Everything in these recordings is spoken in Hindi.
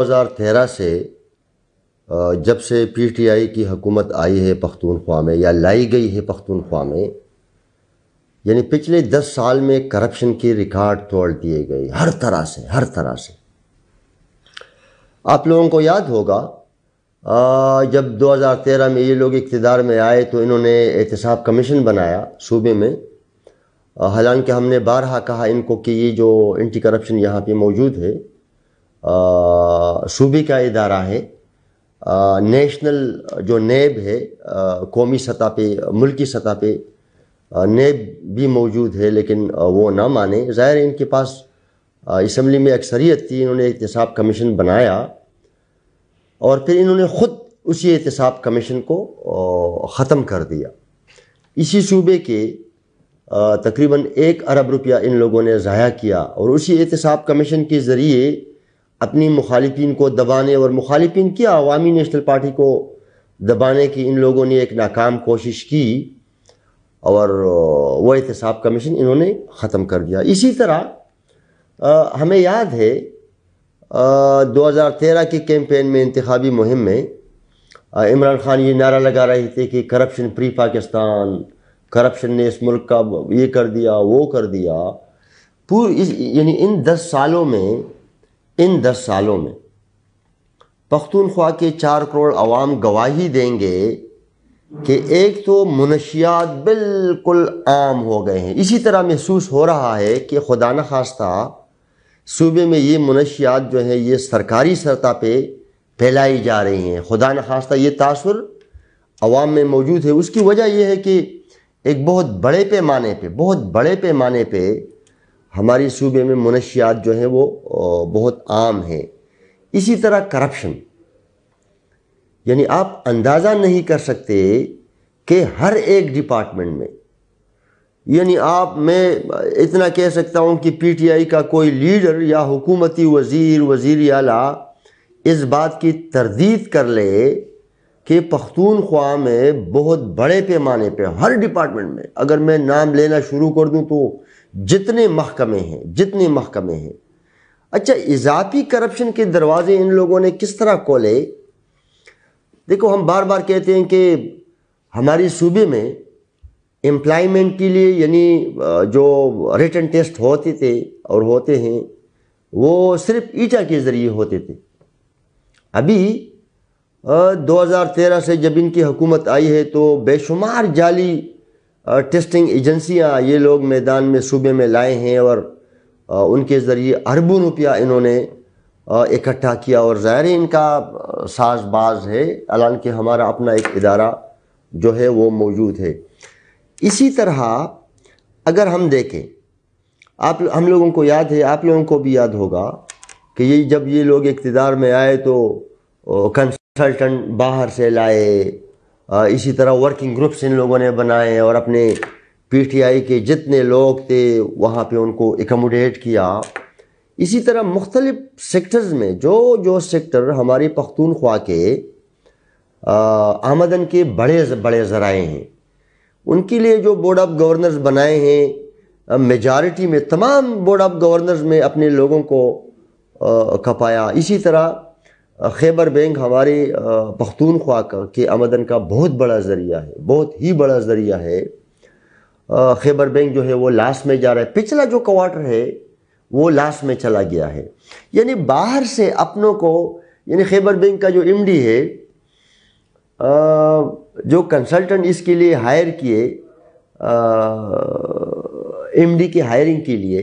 2013 से जब से पीटीआई की हुकूमत आई है पख्तूनख्वा में या लाई गई है पख्तूनख्वा में यानी पिछले दस साल में करप्शन के रिकॉर्ड तोड़ दिए गए हर तरह से हर तरह से आप लोगों को याद होगा आ, जब 2013 में ये लोग इकतदार में आए तो इन्होंने एहतसाब कमीशन बनाया सूबे में हालांकि हमने बारहा कहा इनको कि ये जो एंटी करप्शन यहाँ पे मौजूद है सूबे का इदारा है नेशनल जो नेब है कौमी सतह पे मुल्की सतह पे नेब भी मौजूद है लेकिन वो ना माने ज़ाहिर इनके पास इसम्बली में अक्सरियत थी इन्होंने एहतसाब कमीशन बनाया और फिर इन्होंने ख़ुद उसी एहतसाब कमीशन को ख़त्म कर दिया इसी सूबे के तकरीबन एक अरब रुपया इन लोगों ने ज़ाया किया और उसी एहतसाब कमीशन के ज़रिए अपनी मुखालिफिन को दबाने और मुखालिफिन की अवामी नेशनल पार्टी को दबाने की इन लोगों ने एक नाकाम कोशिश की और वह एहतसाब कमीशन इन्होंने ख़त्म कर दिया इसी तरह आ, हमें याद है आ, तेरह के कैम्पेन में इंतबी मुहिम में इमरान ख़ान ये नारा लगा रहे थे कि करप्शन फ्री पाकिस्तान करप्शन ने इस मुल्क का ये कर दिया वो कर दिया पूरी यानी इन दस सालों में इन दस सालों में पख्तूनख्वा के चार करोड़ अवाम गवाही देंगे कि एक तो मनशियात बिल्कुल आम हो गए हैं इसी तरह महसूस हो रहा है कि खुदा न खास्ता सूबे में ये मनशियात जो हैं ये सरकारी सतह पे फैलाई जा रही हैं खुदा न खास्ता ये तासर आवाम में मौजूद है उसकी वजह यह है कि एक बहुत बड़े पैमाने पर बहुत बड़े पैमाने पर हमारे सूबे में मनशियात जो हैं वो बहुत आम हैं इसी तरह करप्शन यानी आप अंदाज़ा नहीं कर सकते कि हर एक डिपार्टमेंट में यानी आप मैं इतना कह सकता हूँ कि पीटीआई का कोई लीडर या हुकूमती वजीर वजीर अला इस बात की तरदीद कर ले कि पख्तूनख्वा में बहुत बड़े पैमाने पे हर डिपार्टमेंट में अगर मैं नाम लेना शुरू कर दूँ तो जितने महकमे हैं जितने महकमे हैं अच्छा इजाफी करप्शन के दरवाजे इन लोगों ने किस तरह खोले देखो हम बार बार कहते हैं कि हमारी सूबे में एम्प्लॉयमेंट के लिए यानी जो रिटर्न टेस्ट होते थे और होते हैं वो सिर्फ ईटा के ज़रिए होते थे अभी 2013 से जब इनकी हुकूमत आई है तो बेशुमार जाली टेस्टिंग एजेंसियां ये लोग मैदान में सूबे में लाए हैं और उनके ज़रिए अरबों रुपया इन्होंने इकट्ठा किया और ज़ाहिर इनका साजबाज है हालांकि हमारा अपना एक इदारा जो है वो मौजूद है इसी तरह अगर हम देखें आप हम लोगों को याद है आप लोगों को भी याद होगा कि ये जब ये लोग इकतदार में आए तो कंसल्टेंट बाहर से लाए इसी तरह वर्किंग ग्रुप्स इन लोगों ने बनाए और अपने पीटीआई के जितने लोग थे वहाँ पे उनको एकोमोडेट किया इसी तरह मुख्तलिफ़ सेक्टर्स में जो जो सेक्टर हमारी पख्तूनख्वा के आमदन के बड़े बड़े ज़राए हैं उनके लिए जो बोर्ड ऑफ गवर्नर्स बनाए हैं मेजॉरिटी में तमाम बोर्ड ऑफ गवर्नर्स में अपने लोगों को खपाया इसी तरह खैबर बैंक हमारे पख्तूनख्वा की आमदन का बहुत बड़ा ज़रिया है बहुत ही बड़ा ज़रिया है खैबर बैंक जो है वो लास्ट में जा रहा है पिछला जो क्वार्टर है वो लास्ट में चला गया है यानी बाहर से अपनों को यानी खैबर बैंक का जो एमडी है जो कंसल्टेंट इसके लिए हायर किए एमडी की हायरिंग के लिए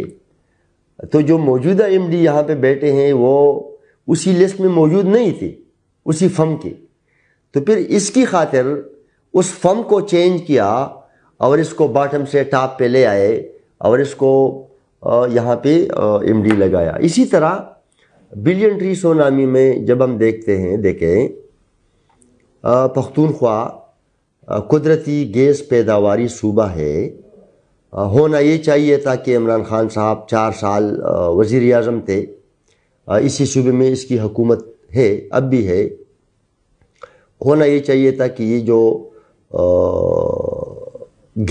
तो जो मौजूदा एमडी यहाँ पर बैठे हैं वो उसी लिस्ट में मौजूद नहीं थे उसी फम के तो फिर इसकी खातिर उस फम को चेंज किया और इसको बॉटम से टॉप पे ले आए और इसको यहाँ पे एमडी लगाया इसी तरह बिलियन ट्री सोनामी में जब हम देखते हैं देखें पख्तूनख्वा कुदरती गैस पैदावारी सूबा है होना ये चाहिए था कि इमरान खान साहब चार साल वज़ी अजम थे इसी सूबे में इसकी हुकूमत है अब भी है होना ये चाहिए था कि ये जो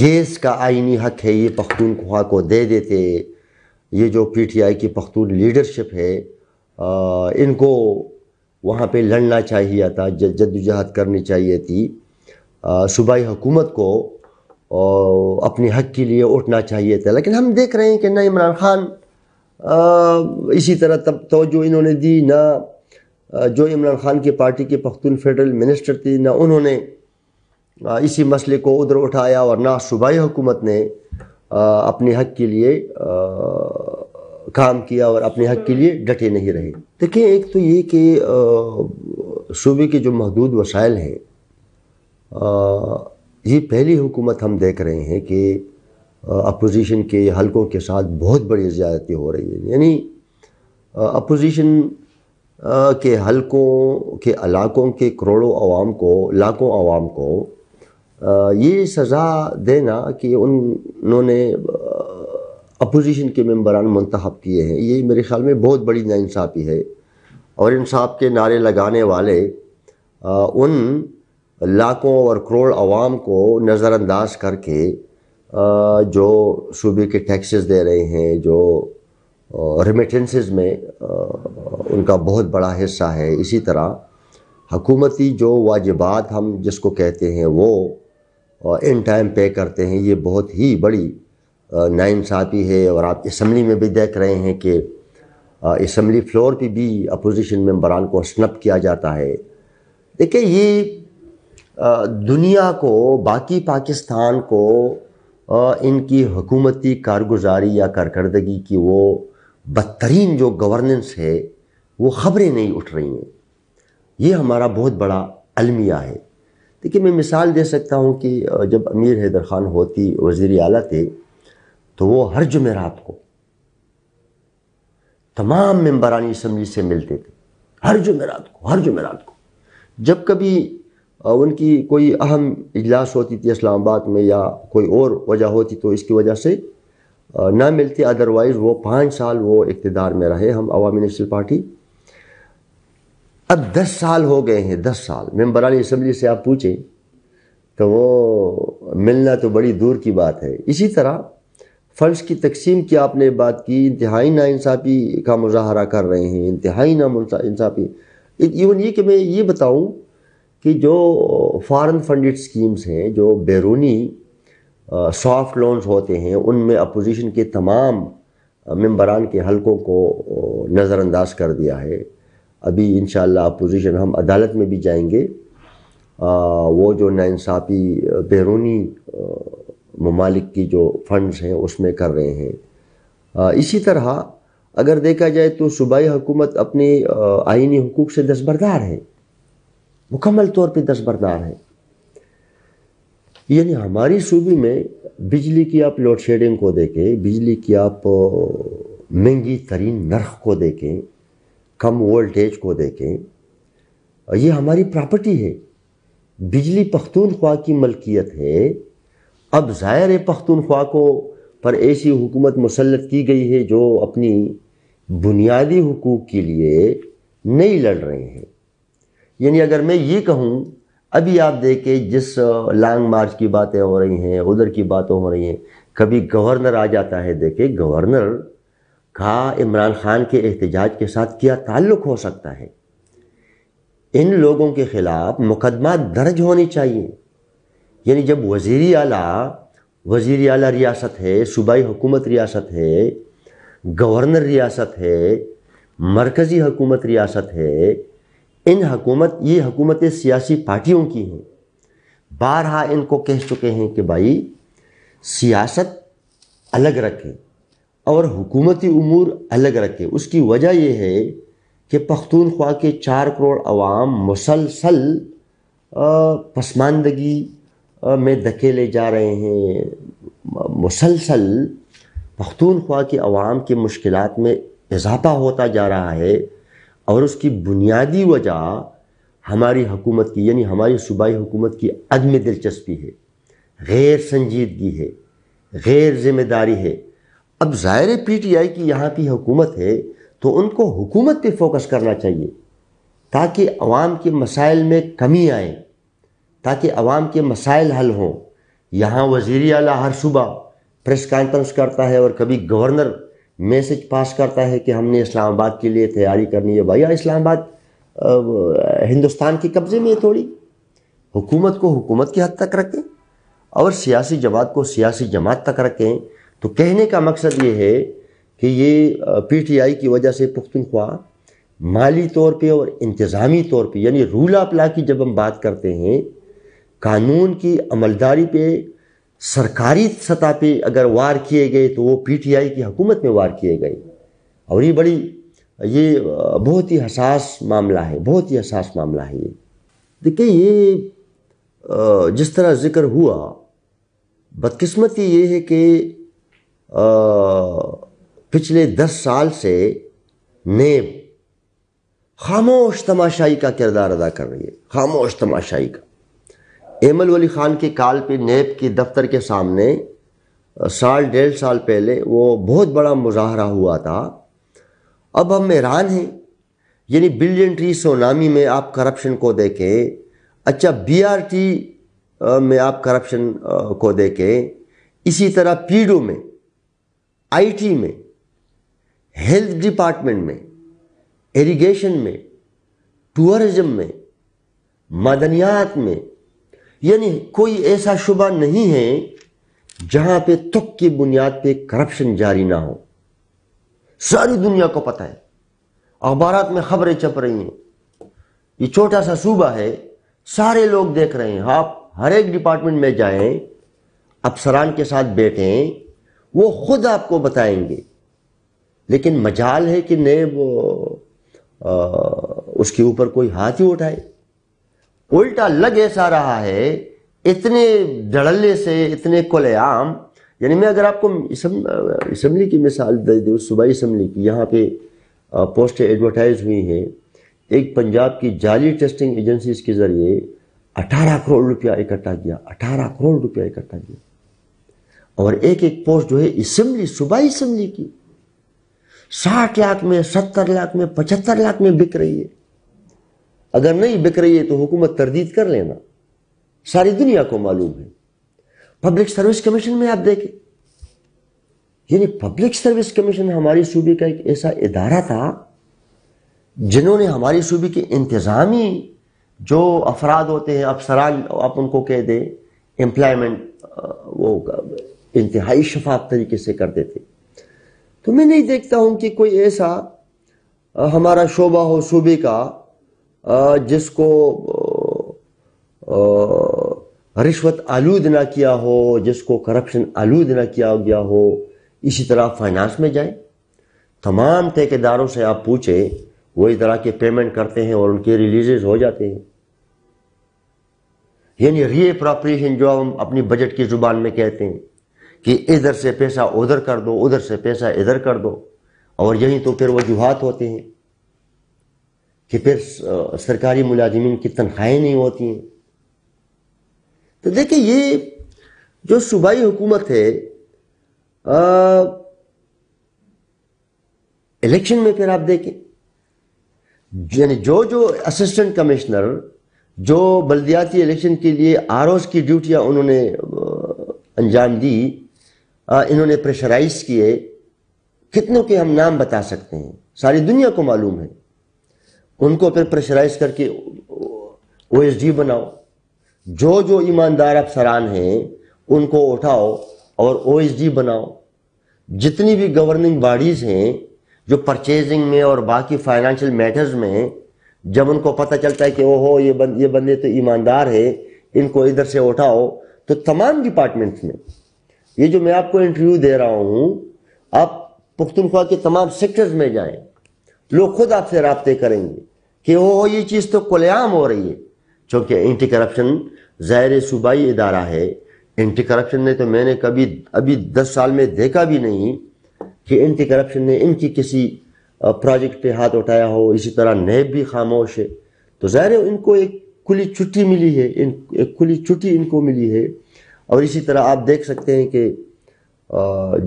गैस का आइनी हक है ये पख्तूनख्वा को दे देते ये जो पीटीआई की पख्तून लीडरशिप है आ, इनको वहाँ पे लड़ना चाहिए था जद्दोजहद करनी चाहिए थी सूबाई हुकूमत को अपने हक के लिए उठना चाहिए था लेकिन हम देख रहे हैं कि ना इमरान खान इसी तरह तब तो इन्होंने दी ना जो इमरान खान की पार्टी के पख्तून फेडरल मिनिस्टर थे ना उन्होंने इसी मसले को उधर उठाया और ना सूबाई हुकूमत ने अपने हक के लिए काम किया और अपने हक के लिए डटे नहीं रहे देखिए एक तो ये कि सूबे के जो महदूद वसाइल हैं ये पहली हुकूमत हम देख रहे हैं कि अपोजिशन के हलकों के साथ बहुत बड़ी ज़्यादती हो रही है यानी अपोजिशन के हलकों के इलाकों के करोड़ों आवाम को लाखों आवाम को ये सज़ा देना कि उन्होंने अपोजिशन के मेम्बरान मंतब किए हैं ये मेरे ख्याल में बहुत बड़ी नाानसाफ़ी है और इंसाफ के नारे लगाने वाले आ, उन लाखों और करोड़ आवाम को नज़रअंदाज करके जो सूबे के टैक्सेस दे रहे हैं जो रेमिटेंसेस में उनका बहुत बड़ा हिस्सा है इसी तरह हकूमती जो वाजिबात हम जिसको कहते हैं वो इन टाइम पे करते हैं ये बहुत ही बड़ी नाइंसाफ़ी है और आप इसम्बली में भी देख रहे हैं कि इसम्बली फ्लोर पे भी अपोजिशन मेम्बरान को स्नप किया जाता है देखिए ये दुनिया को बाकी पाकिस्तान को इनकी हुकूमती कारगुजारी या कारकर्दगी की वो बदतरीन जो गवर्नेंस है वो ख़बरें नहीं उठ रही हैं ये हमारा बहुत बड़ा अलमिया है देखिए मैं मिसाल दे सकता हूँ कि जब अमीर हैदर ख़ान होती वज़ी अला थे तो वो हर जुमेरात को तमाम मेम्बरानी इसम्बली से मिलते थे हर जुमेरात को हर जुमेरात को जब कभी उनकी कोई अहम इजलास होती थी इस्लामाबाद में या कोई और वजह होती तो इसकी वजह से ना मिलती अदरवाइज़ वो पाँच साल वो इकतदार में रहे हम अवामी नेशनल पार्टी अब दस साल हो गए हैं दस साल मेम्बर इसम्बली से आप पूछें तो वो मिलना तो बड़ी दूर की बात है इसी तरह फ़ंड्स की तकसीम की आपने बात की इंतहाई नासाफ़ी का मुजाहरा कर रहे हैं इंतहाई नामसाफ़ी इवन ये कि मैं ये बताऊँ कि जो फ़ारन फंडेड स्कीम्स हैं जो बैरूनी सॉफ्ट लोन्स होते हैं उनमें अपोजिशन के तमाम मम्बरान के हलकों को नज़रअंदाज कर दिया है अभी इन अपोजिशन हम अदालत में भी जाएंगे आ, वो जो नाानसाफ़ी बैरूनी ममालिक की जो फंड्स हैं उसमें कर रहे हैं आ, इसी तरह अगर देखा जाए तो सूबाई हुकूमत अपने आइनी हकूक़ से दसबरदार है मुकम्मल तौर पर दस्तबरदार है यानी हमारी सूबे में बिजली की आप लोड शेडिंग को देखें बिजली की आप महंगी तरीन नर्ख को देखें कम वोल्टेज को देखें ये हमारी प्रॉपर्टी है बिजली पख्तूनख्वा की मलकियत है अब ज़ाहिर है पख्तूनख्वा को पर ऐसी हुकूमत मुसलत की गई है जो अपनी बुनियादी हकूक़ के लिए नहीं लड़ रहे हैं यानी अगर मैं ये कहूँ अभी आप देखें जिस लॉन्ग मार्च की बातें हो रही हैं उधर की बातें हो रही हैं कभी गवर्नर आ जाता है देखे गवर्नर का इमरान खान के एहतजाज के साथ क्या ताल्लुक हो सकता है इन लोगों के ख़िलाफ़ मुकदमा दर्ज होने चाहिए यानी जब वजीर अला वजीर अला रियासत है सूबाई हुकूमत रियासत है गवर्नर रियासत है मरकज़ी हुकूमत रियासत है इन हकूमत ये हकूमतें सियासी पार्टियों की हैं बारहा इनको कह चुके हैं कि भाई सियासत अलग रखें और हुकूमती उमूर अलग रखें उसकी वजह यह है कि पख्तूनख्वा के चार करोड़ अवाम मुसलसल पसमानदगी में धकेले जा रहे हैं मुसलसल पख्तूनख्वा के अवाम की मुश्किल में इजाफा होता जा रहा है और उसकी बुनियादी वजह हमारी हुकूमत की यानी हमारी सूबाई हुकूमत की अदम दिलचस्पी है गैर संजीदगी है गैर जिम्मेदारी है अब ज़ाहिर पी टी आई की यहाँ की हुकूमत है तो उनको हुकूमत पर फोकस करना चाहिए ताकि अवाम के मसाइल में कमी आए ताकि अवाम के मसाइल हल हों यहाँ वजीर अला हर सुबह प्रेस कॉन्फ्रेंस करता है और कभी गवर्नर मैसेज पास करता है कि हमने इस्लामाबाद के लिए तैयारी करनी है भैया इस्लामाबाद हिंदुस्तान के कब्ज़े में है थोड़ी हुकूमत को हुकूमत की हद तक रखें और सियासी जमात को सियासी जमात तक रखें तो कहने का मकसद ये है कि ये पीटीआई की वजह से पुख्तनख्वा माली तौर पे और इंतज़ामी तौर पे यानी रूल ऑफ ला की जब हम बात करते हैं कानून की अमलदारी पे सरकारी सतह पे अगर वार किए गए तो वो पीटीआई की हुकूमत में वार किए गए और ये बड़ी ये बहुत ही हसास मामला है बहुत ही हसास मामला है ये देखिए ये जिस तरह जिक्र हुआ बदकिस्मती ये है कि पिछले दस साल से नेब खामोश तमाशाई का किरदार अदा कर रही है खामोश तमाशाई का एमल वली ख़ान के काल पे नैब के दफ्तर के सामने साल डेढ़ साल पहले वो बहुत बड़ा मुजाहरा हुआ था अब हम हैरान हैं यानी बिलियन ट्री सोनामी में आप करप्शन को देखें अच्छा बीआरटी में आप करप्शन को देखें इसी तरह पीडो में आईटी में हेल्थ डिपार्टमेंट में इरिगेशन में टूरिज्म में मदनियात में यानी कोई ऐसा शुबा नहीं है जहां पे तुक की बुनियाद पे करप्शन जारी ना हो सारी दुनिया को पता है अखबार में खबरें चप रही हैं ये छोटा सा सूबा है सारे लोग देख रहे हैं आप हर एक डिपार्टमेंट में जाएं अफसरान के साथ बैठें वो खुद आपको बताएंगे लेकिन मजाल है कि नए वो आ, उसके ऊपर कोई हाथ ही उठाए उल्टा लग ऐसा रहा है इतने धड़ल्ले से इतने कोलेआम यानी मैं अगर आपको असम्बली की मिसाल दे दूँ सुबह असम्बली की यहाँ पे पोस्टें एडवर्टाइज हुई हैं एक पंजाब की जाली टेस्टिंग एजेंसीज के ज़रिए 18 करोड़ रुपया इकट्ठा किया 18 करोड़ रुपया इकट्ठा किया और एक एक पोस्ट जो है इसम्बली सुबह असेंबली की 60 लाख में 70 लाख में 75 लाख में बिक रही है अगर नहीं बिक रही है तो हुकूमत तरदीद कर लेना सारी दुनिया को मालूम है पब्लिक सर्विस कमीशन में आप देखें यानी पब्लिक सर्विस कमीशन हमारी सूबे का एक ऐसा इदारा था जिन्होंने हमारी सूबे के इंतज़ामी जो अफराद होते हैं अफसरान आप उनको कह दें एम्प्लॉयमेंट वो इंतहाई शफाफ तरीके से करते थे तो मैं नहीं देखता हूं कि कोई ऐसा हमारा शोबा हो सूबे का जिसको रिश्वत आलूद ना किया हो जिसको करप्शन आलूद ना किया गया हो इसी तरह फाइनेंस में जाए तमाम ठेकेदारों से आप पूछे वो इस तरह के पेमेंट करते हैं और उनके रिलीजेज हो जाते हैं यानी री अप्रोप्रिएशन जो हम अपनी बजट की जुबान में कहते हैं कि इधर से पैसा उधर कर दो उधर से पैसा इधर कर दो और यही तो फिर वजूहत होते हैं कि फिर सरकारी मुलाजिम की तनख्वाहें नहीं होती हैं तो देखिए ये जो सूबाई हुकूमत है इलेक्शन में फिर आप देखें यानी जो जो असिस्टेंट कमिश्नर जो बल्दियाती इलेक्शन के लिए आर की ड्यूटियां उन्होंने अंजाम दी इन्होंने प्रेशराइज किए कितनों के हम नाम बता सकते हैं सारी दुनिया को मालूम है उनको फिर प्रेशराइज करके ओ एस डी बनाओ जो जो ईमानदार अफसरान हैं उनको उठाओ और ओ एस डी बनाओ जितनी भी गवर्निंग बॉडीज़ हैं जो परचेजिंग में और बाकी फाइनेंशियल मैटर्स में जब उनको पता चलता है कि ओहो ये बंद ये बंदे तो ईमानदार है इनको इधर से उठाओ तो तमाम डिपार्टमेंट्स में ये जो मैं आपको इंटरव्यू दे रहा हूँ आप पुख्तनख्वा के तमाम सेक्टर्स में जाएं लोग खुद आपसे रबते करेंगे कि वो ये चीज़ तो कोलेआम हो रही है चूँकि एंटी करप्शन ज़ाहिर सूबाई इदारा है एंटी करप्शन ने तो मैंने कभी अभी दस साल में देखा भी नहीं कि एंटी करप्शन ने इनकी किसी प्रोजेक्ट पे हाथ उठाया हो इसी तरह नैब भी खामोश है तो ज़ाहिर इनको एक खुली छुट्टी मिली है इन एक खुली छुट्टी इनको मिली है और इसी तरह आप देख सकते हैं कि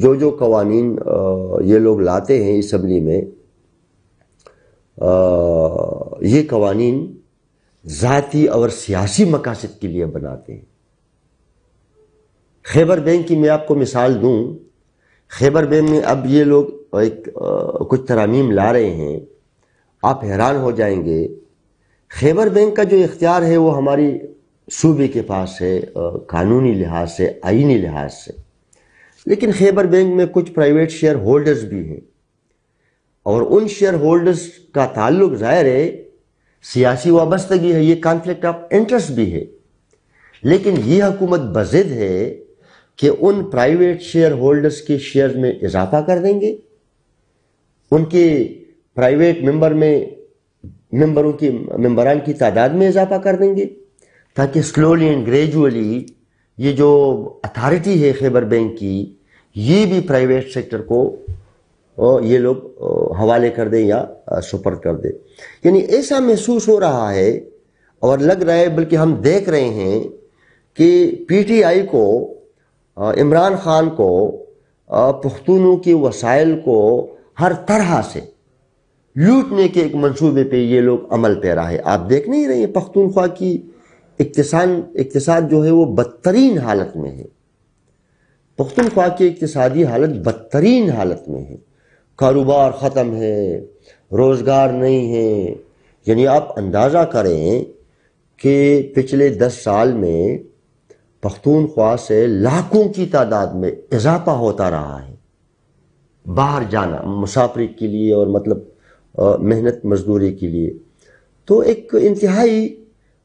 जो जो कवानीन ये लोग लाते हैं इसम्बली में ये कवानीन जाति और सियासी मकासद के लिए बनाते हैं खैबर बैंक की मैं आपको मिसाल दूं खैबर बैंक में अब ये लोग एक आ, कुछ तरामीम ला रहे हैं आप हैरान हो जाएंगे खैबर बैंक का जो इख्तियार है वो हमारी सूबे के पास है कानूनी लिहाज से आइनी लिहाज से लेकिन खैबर बैंक में कुछ प्राइवेट शेयर होल्डर्स भी हैं और उन शेयर होल्डर्स का ताल्लुक जाहिर है सियासी वाबस्तगी है ये कॉन्फ्लिक्ट ऑफ इंटरेस्ट भी है लेकिन ये हुकूमत बजिद है कि उन प्राइवेट शेयर होल्डर्स के शेयर में इजाफा कर देंगे उनके प्राइवेट मेंबर में मेंबरों की मेंबरान की तादाद में इजाफा कर देंगे ताकि स्लोली एंड ग्रेजुअली ये जो अथॉरिटी है खैबर बैंक की ये भी प्राइवेट सेक्टर को ये लोग हवाले कर दें या सुपर कर दें यानी ऐसा महसूस हो रहा है और लग रहा है बल्कि हम देख रहे हैं कि पीटीआई को इमरान खान को पुख्तूनों के वसाइल को हर तरह से लूटने के एक मंसूबे पे ये लोग अमल पैरा है आप देख नहीं रहे पख्तूनख्वा की इकतसान इकतसाद जो है वो बदतरीन हालत में है पख्तूनख्वा की इकतसादी हालत बदतरीन हालत में है कारोबार ख़त्म है रोज़गार नहीं है यानी आप अंदाज़ा करें कि पिछले दस साल में पख्तूनख्वा से लाखों की तादाद में इजाफा होता रहा है बाहर जाना मुसाफरी के लिए और मतलब मेहनत मजदूरी के लिए तो एक इंतहाई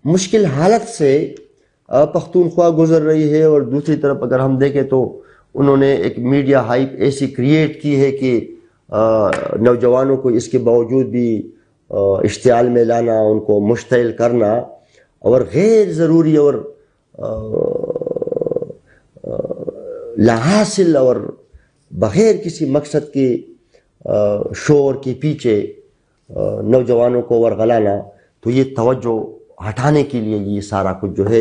मुश्किल हालत से पख्तूनख्वा गुजर रही है और दूसरी तरफ अगर हम देखें तो उन्होंने एक मीडिया हाइप ऐसी क्रिएट की है कि नौजवानों को इसके बावजूद भी इश्तियाल में लाना उनको मुश्तिल करना और गैर ज़रूरी और लाहासिल और बग़ैर किसी मकसद के शोर के पीछे नौजवानों को वरगलाना तो ये तवज्जो हटाने के लिए ये सारा कुछ जो है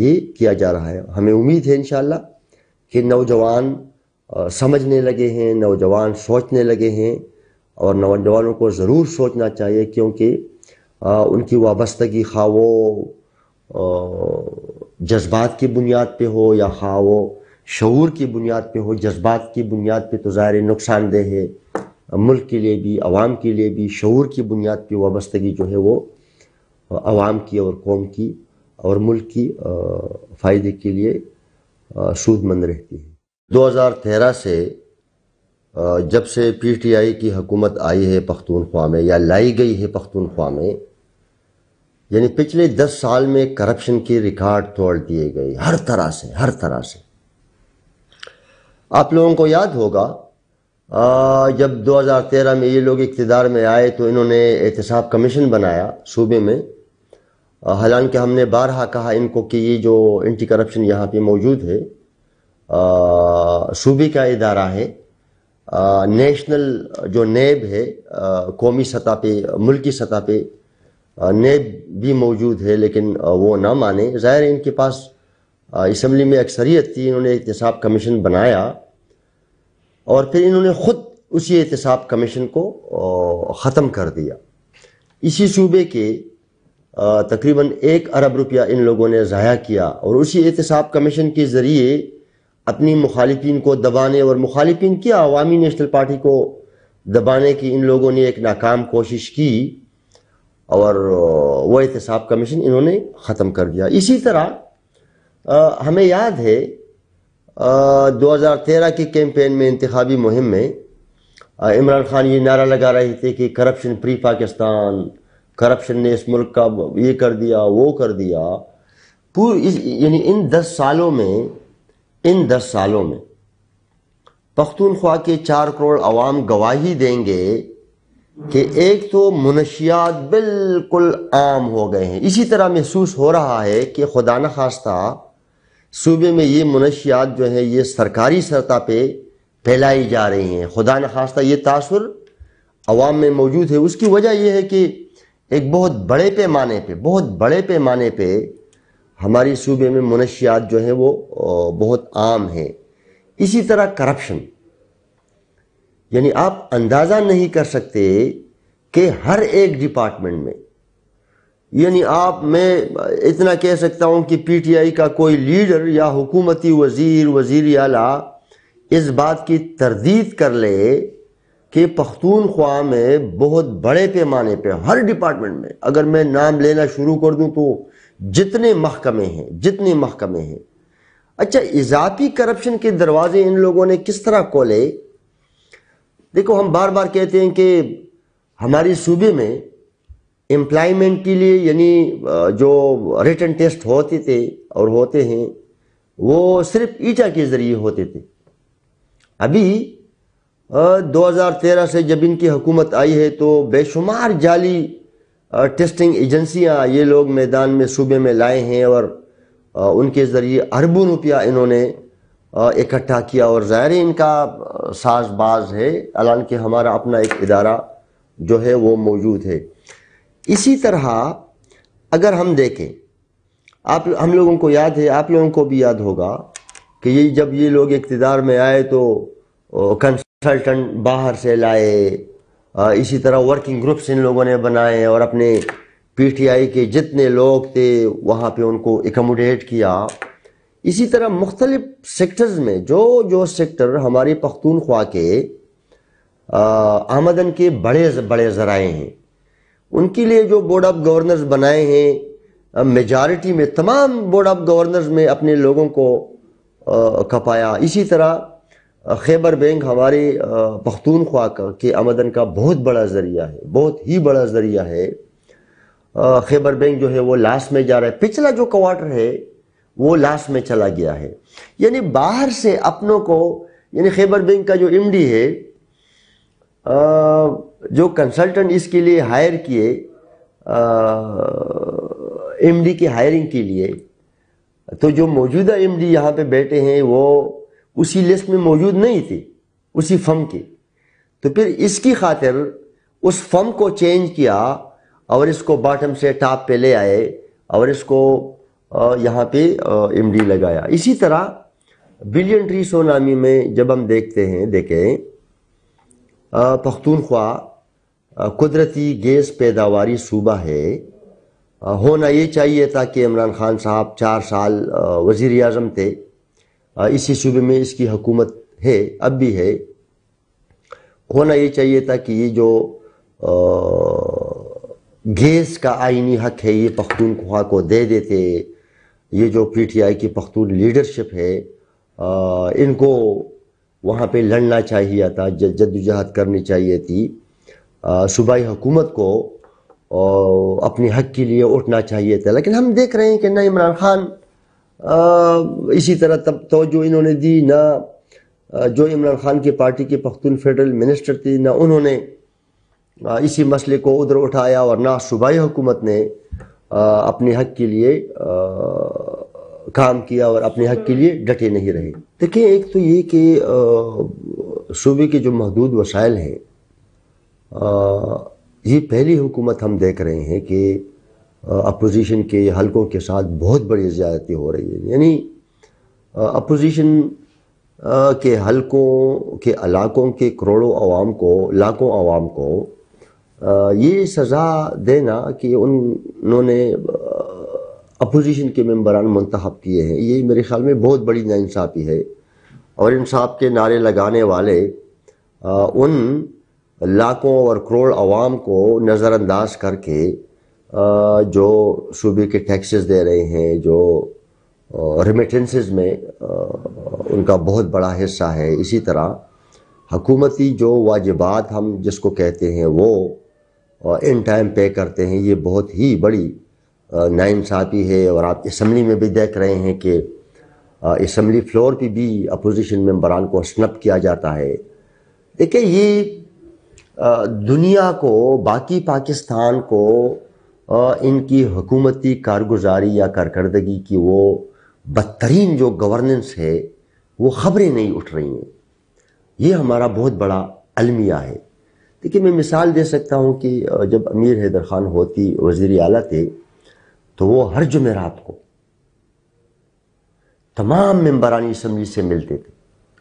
ये किया जा रहा है हमें उम्मीद है इन कि नौजवान समझने लगे हैं नौजवान सोचने लगे हैं और नौजवानों को ज़रूर सोचना चाहिए क्योंकि उनकी वाबस्तगी खा वो जज्बात की बुनियाद पे हो या खा वो शूर की बुनियाद पे हो जज्बात की बुनियाद पे तो ज़ाहिर नुकसानदेह है मुल्क के लिए भी आवाम के लिए भी शूर की बुनियाद पे वाबस्तगी जो है वो आवाम की और कौम की और मुल्क की फ़ायदे के लिए सूदमंद रहती है 2013 से जब से पीटीआई की हुकूमत आई है पख्तूनख्वा में या लाई गई है पख्तूनख्वा में यानी पिछले दस साल में करप्शन के रिकॉर्ड तोड़ दिए गए हर तरह से हर तरह से आप लोगों को याद होगा जब 2013 में ये लोग इकतदार में आए तो इन्होंने एहतसाब कमीशन बनाया सूबे में हालांकि हमने बारहा कहा इनको कि ये जो एंटी करप्शन यहाँ पे मौजूद है सूबे का इदारा है नेशनल जो नेब है कौमी सतह पे मुल्की सतह पे नेब भी मौजूद है लेकिन वो ना माने ज़ाहिर इनके पास इसम्बली में अक्सरियत थी इन्होंने एहतसाब कमीशन बनाया और फिर इन्होंने ख़ुद उसी एहतसाब कमीशन को ख़त्म कर दिया इसी सूबे के तकरीबन एक अरब रुपया इन लोगों ने ज़ाया किया और उसी एहतसाब कमीशन के ज़रिए अपनी मुखालफी को दबाने और मुखालफन की अवामी नेशनल पार्टी को दबाने की इन लोगों ने एक नाकाम कोशिश की और वह एहतसाब कमीशन इन्होंने ख़त्म कर दिया इसी तरह आ, हमें याद है आ, तेरह के कैंपेन में इंतबी मुहिम में इमरान खान ये नारा लगा रहे थे कि करप्शन फ्री पाकिस्तान करप्शन ने इस मुल्क का ये कर दिया वो कर दिया पूरी यानी इन दस सालों में इन दस सालों में पख्तूनख्वा के चार करोड़ अवाम गवाही देंगे कि एक तो मुनशियात बिल्कुल आम हो गए हैं इसी तरह महसूस हो रहा है कि खुदा न खास्ता सूबे में ये मुनशियात जो है ये सरकारी सतह पर फैलाई जा रही हैं खुदा न खास्ता ये तासर अवाम में मौजूद है उसकी वजह यह है कि एक बहुत बड़े पैमाने पर बहुत बड़े पैमाने पर हमारे सूबे में मनशियात जो है वो बहुत आम है इसी तरह करप्शन यानी आप अंदाज़ा नहीं कर सकते कि हर एक डिपार्टमेंट में यानी आप मैं इतना कह सकता हूं कि पीटीआई का कोई लीडर या हुकूमती वजीर वजीर आला इस बात की तरदीद कर ले कि पख्तूनख्वा में बहुत बड़े पैमाने पे हर डिपार्टमेंट में अगर मैं नाम लेना शुरू कर दूं तो जितने महकमे हैं जितने महकमे हैं अच्छा इजाफी करप्शन के दरवाजे इन लोगों ने किस तरह खोले देखो हम बार बार कहते हैं कि हमारी सूबे में एम्प्लॉयमेंट के लिए यानी जो रिटर्न टेस्ट होते थे और होते हैं वो सिर्फ ईटा के ज़रिए होते थे अभी 2013 से जब इनकी हुकूमत आई है तो बेशुमार जाली टेस्टिंग एजेंसियां ये लोग मैदान में सूबे में लाए हैं और उनके ज़रिए अरबों रुपया इन्होंने इकट्ठा किया और ज़ाहिर इनका साजबाज है अलान के हमारा अपना एक इदारा जो है वो मौजूद है इसी तरह अगर हम देखें आप हम लोगों को याद है आप लोगों को भी याद होगा कि ये जब ये लोग इकतदार में आए तो कंसल्टेंट बाहर से लाए इसी तरह वर्किंग ग्रुप्स इन लोगों ने बनाए और अपने पीटीआई के जितने लोग थे वहाँ पे उनको एकोमोडेट किया इसी तरह मुख्तलिफ सेक्टर्स में जो जो सेक्टर हमारे पख्तूनख्वा के आमदन के बड़े बड़े ज़राए हैं उनके लिए जो बोर्ड ऑफ गवर्नर्स बनाए हैं मेजॉरिटी में तमाम बोर्ड ऑफ गवर्नर्स में अपने लोगों को खपाया इसी तरह खैबर बैंक हमारे पख्तूनख्वा के आमदन का बहुत बड़ा ज़रिया है बहुत ही बड़ा ज़रिया है खैबर बैंक जो है वो लास्ट में जा रहा है पिछला जो क्वार्टर है वो लास्ट में चला गया है यानी बाहर से अपनों को यानी खैबर बैंक का जो एम है जो कंसल्टेंट इसके लिए हायर किए एमडी की हायरिंग के लिए तो जो मौजूदा एमडी यहाँ पे बैठे हैं वो उसी लिस्ट में मौजूद नहीं थी उसी फर्म की तो फिर इसकी खातिर उस फर्म को चेंज किया और इसको बॉटम से टॉप पे ले आए और इसको यहाँ पे एम लगाया इसी तरह बिलियन ट्री सोनामी में जब हम देखते हैं देखें पख्तूनख्वा कुदरती गैस पैदावारी सूबा है होना ये चाहिए था कि इमरान खान साहब चार साल वज़ी अजम थे इसी सूबे में इसकी हुकूमत है अब भी है होना ये चाहिए था कि ये जो गैस का आइनी हक है ये पख्तून खुआ को दे देते ये जो पी टी आई की पख्तून लीडरशिप है आ, इनको वहाँ पे लड़ना चाहिए था जद्दोजहद करनी चाहिए थी सूबाई हुकूमत को अपने हक के लिए उठना चाहिए था लेकिन हम देख रहे हैं कि ना इमरान खान इसी तरह तब तोजो इन्होंने दी ना जो इमरान खान की पार्टी के पख्तून फेडरल मिनिस्टर थी ना उन्होंने इसी मसले को उधर उठाया और ना सूबाई हुकूमत ने अपने हक के लिए काम किया और अपने हक के लिए डटे नहीं रहे देखिए एक तो ये कि सूबे के जो महदूद वसाइल हैं ये पहली हुकूमत हम देख रहे हैं कि अपोजिशन के हलकों के साथ बहुत बड़ी ज़्यादती हो रही है यानी अपोजिशन के हलकों के इलाकों के करोड़ों आवाम को लाखों आवाम को आ, ये सज़ा देना कि उन्होंने अपोजिशन के मेम्बरान मंतब किए हैं ये मेरे ख्याल में बहुत बड़ी नाानसाफ़ी है और इंसाफ के नारे लगाने वाले आ, उन लाखों और करोड़ आवाम को नज़रअंदाज करके जो सूबे के टैक्सेस दे रहे हैं जो रेमिटेंसेस में उनका बहुत बड़ा हिस्सा है इसी तरह हकूमती जो वाजिबात हम जिसको कहते हैं वो इन टाइम पे करते हैं ये बहुत ही बड़ी नाइंसाफ़ी है और आप इसम्बली में भी देख रहे हैं कि इसम्बली फ्लोर पे भी अपोजिशन मेंबरान को स्नप किया जाता है देखिए ये दुनिया को बाकी पाकिस्तान को इनकी हुकूमती कारगुजारी या कारकर्दगी की वो बदतरीन जो गवर्नेंस है वो ख़बरें नहीं उठ रही हैं ये हमारा बहुत बड़ा अलमिया है देखिए मैं मिसाल दे सकता हूँ कि जब अमीर हैदर ख़ान होती वजीर अला थे तो वो हर जुमेरात को तमाम मम्बरानी इसम्बली से मिलते थे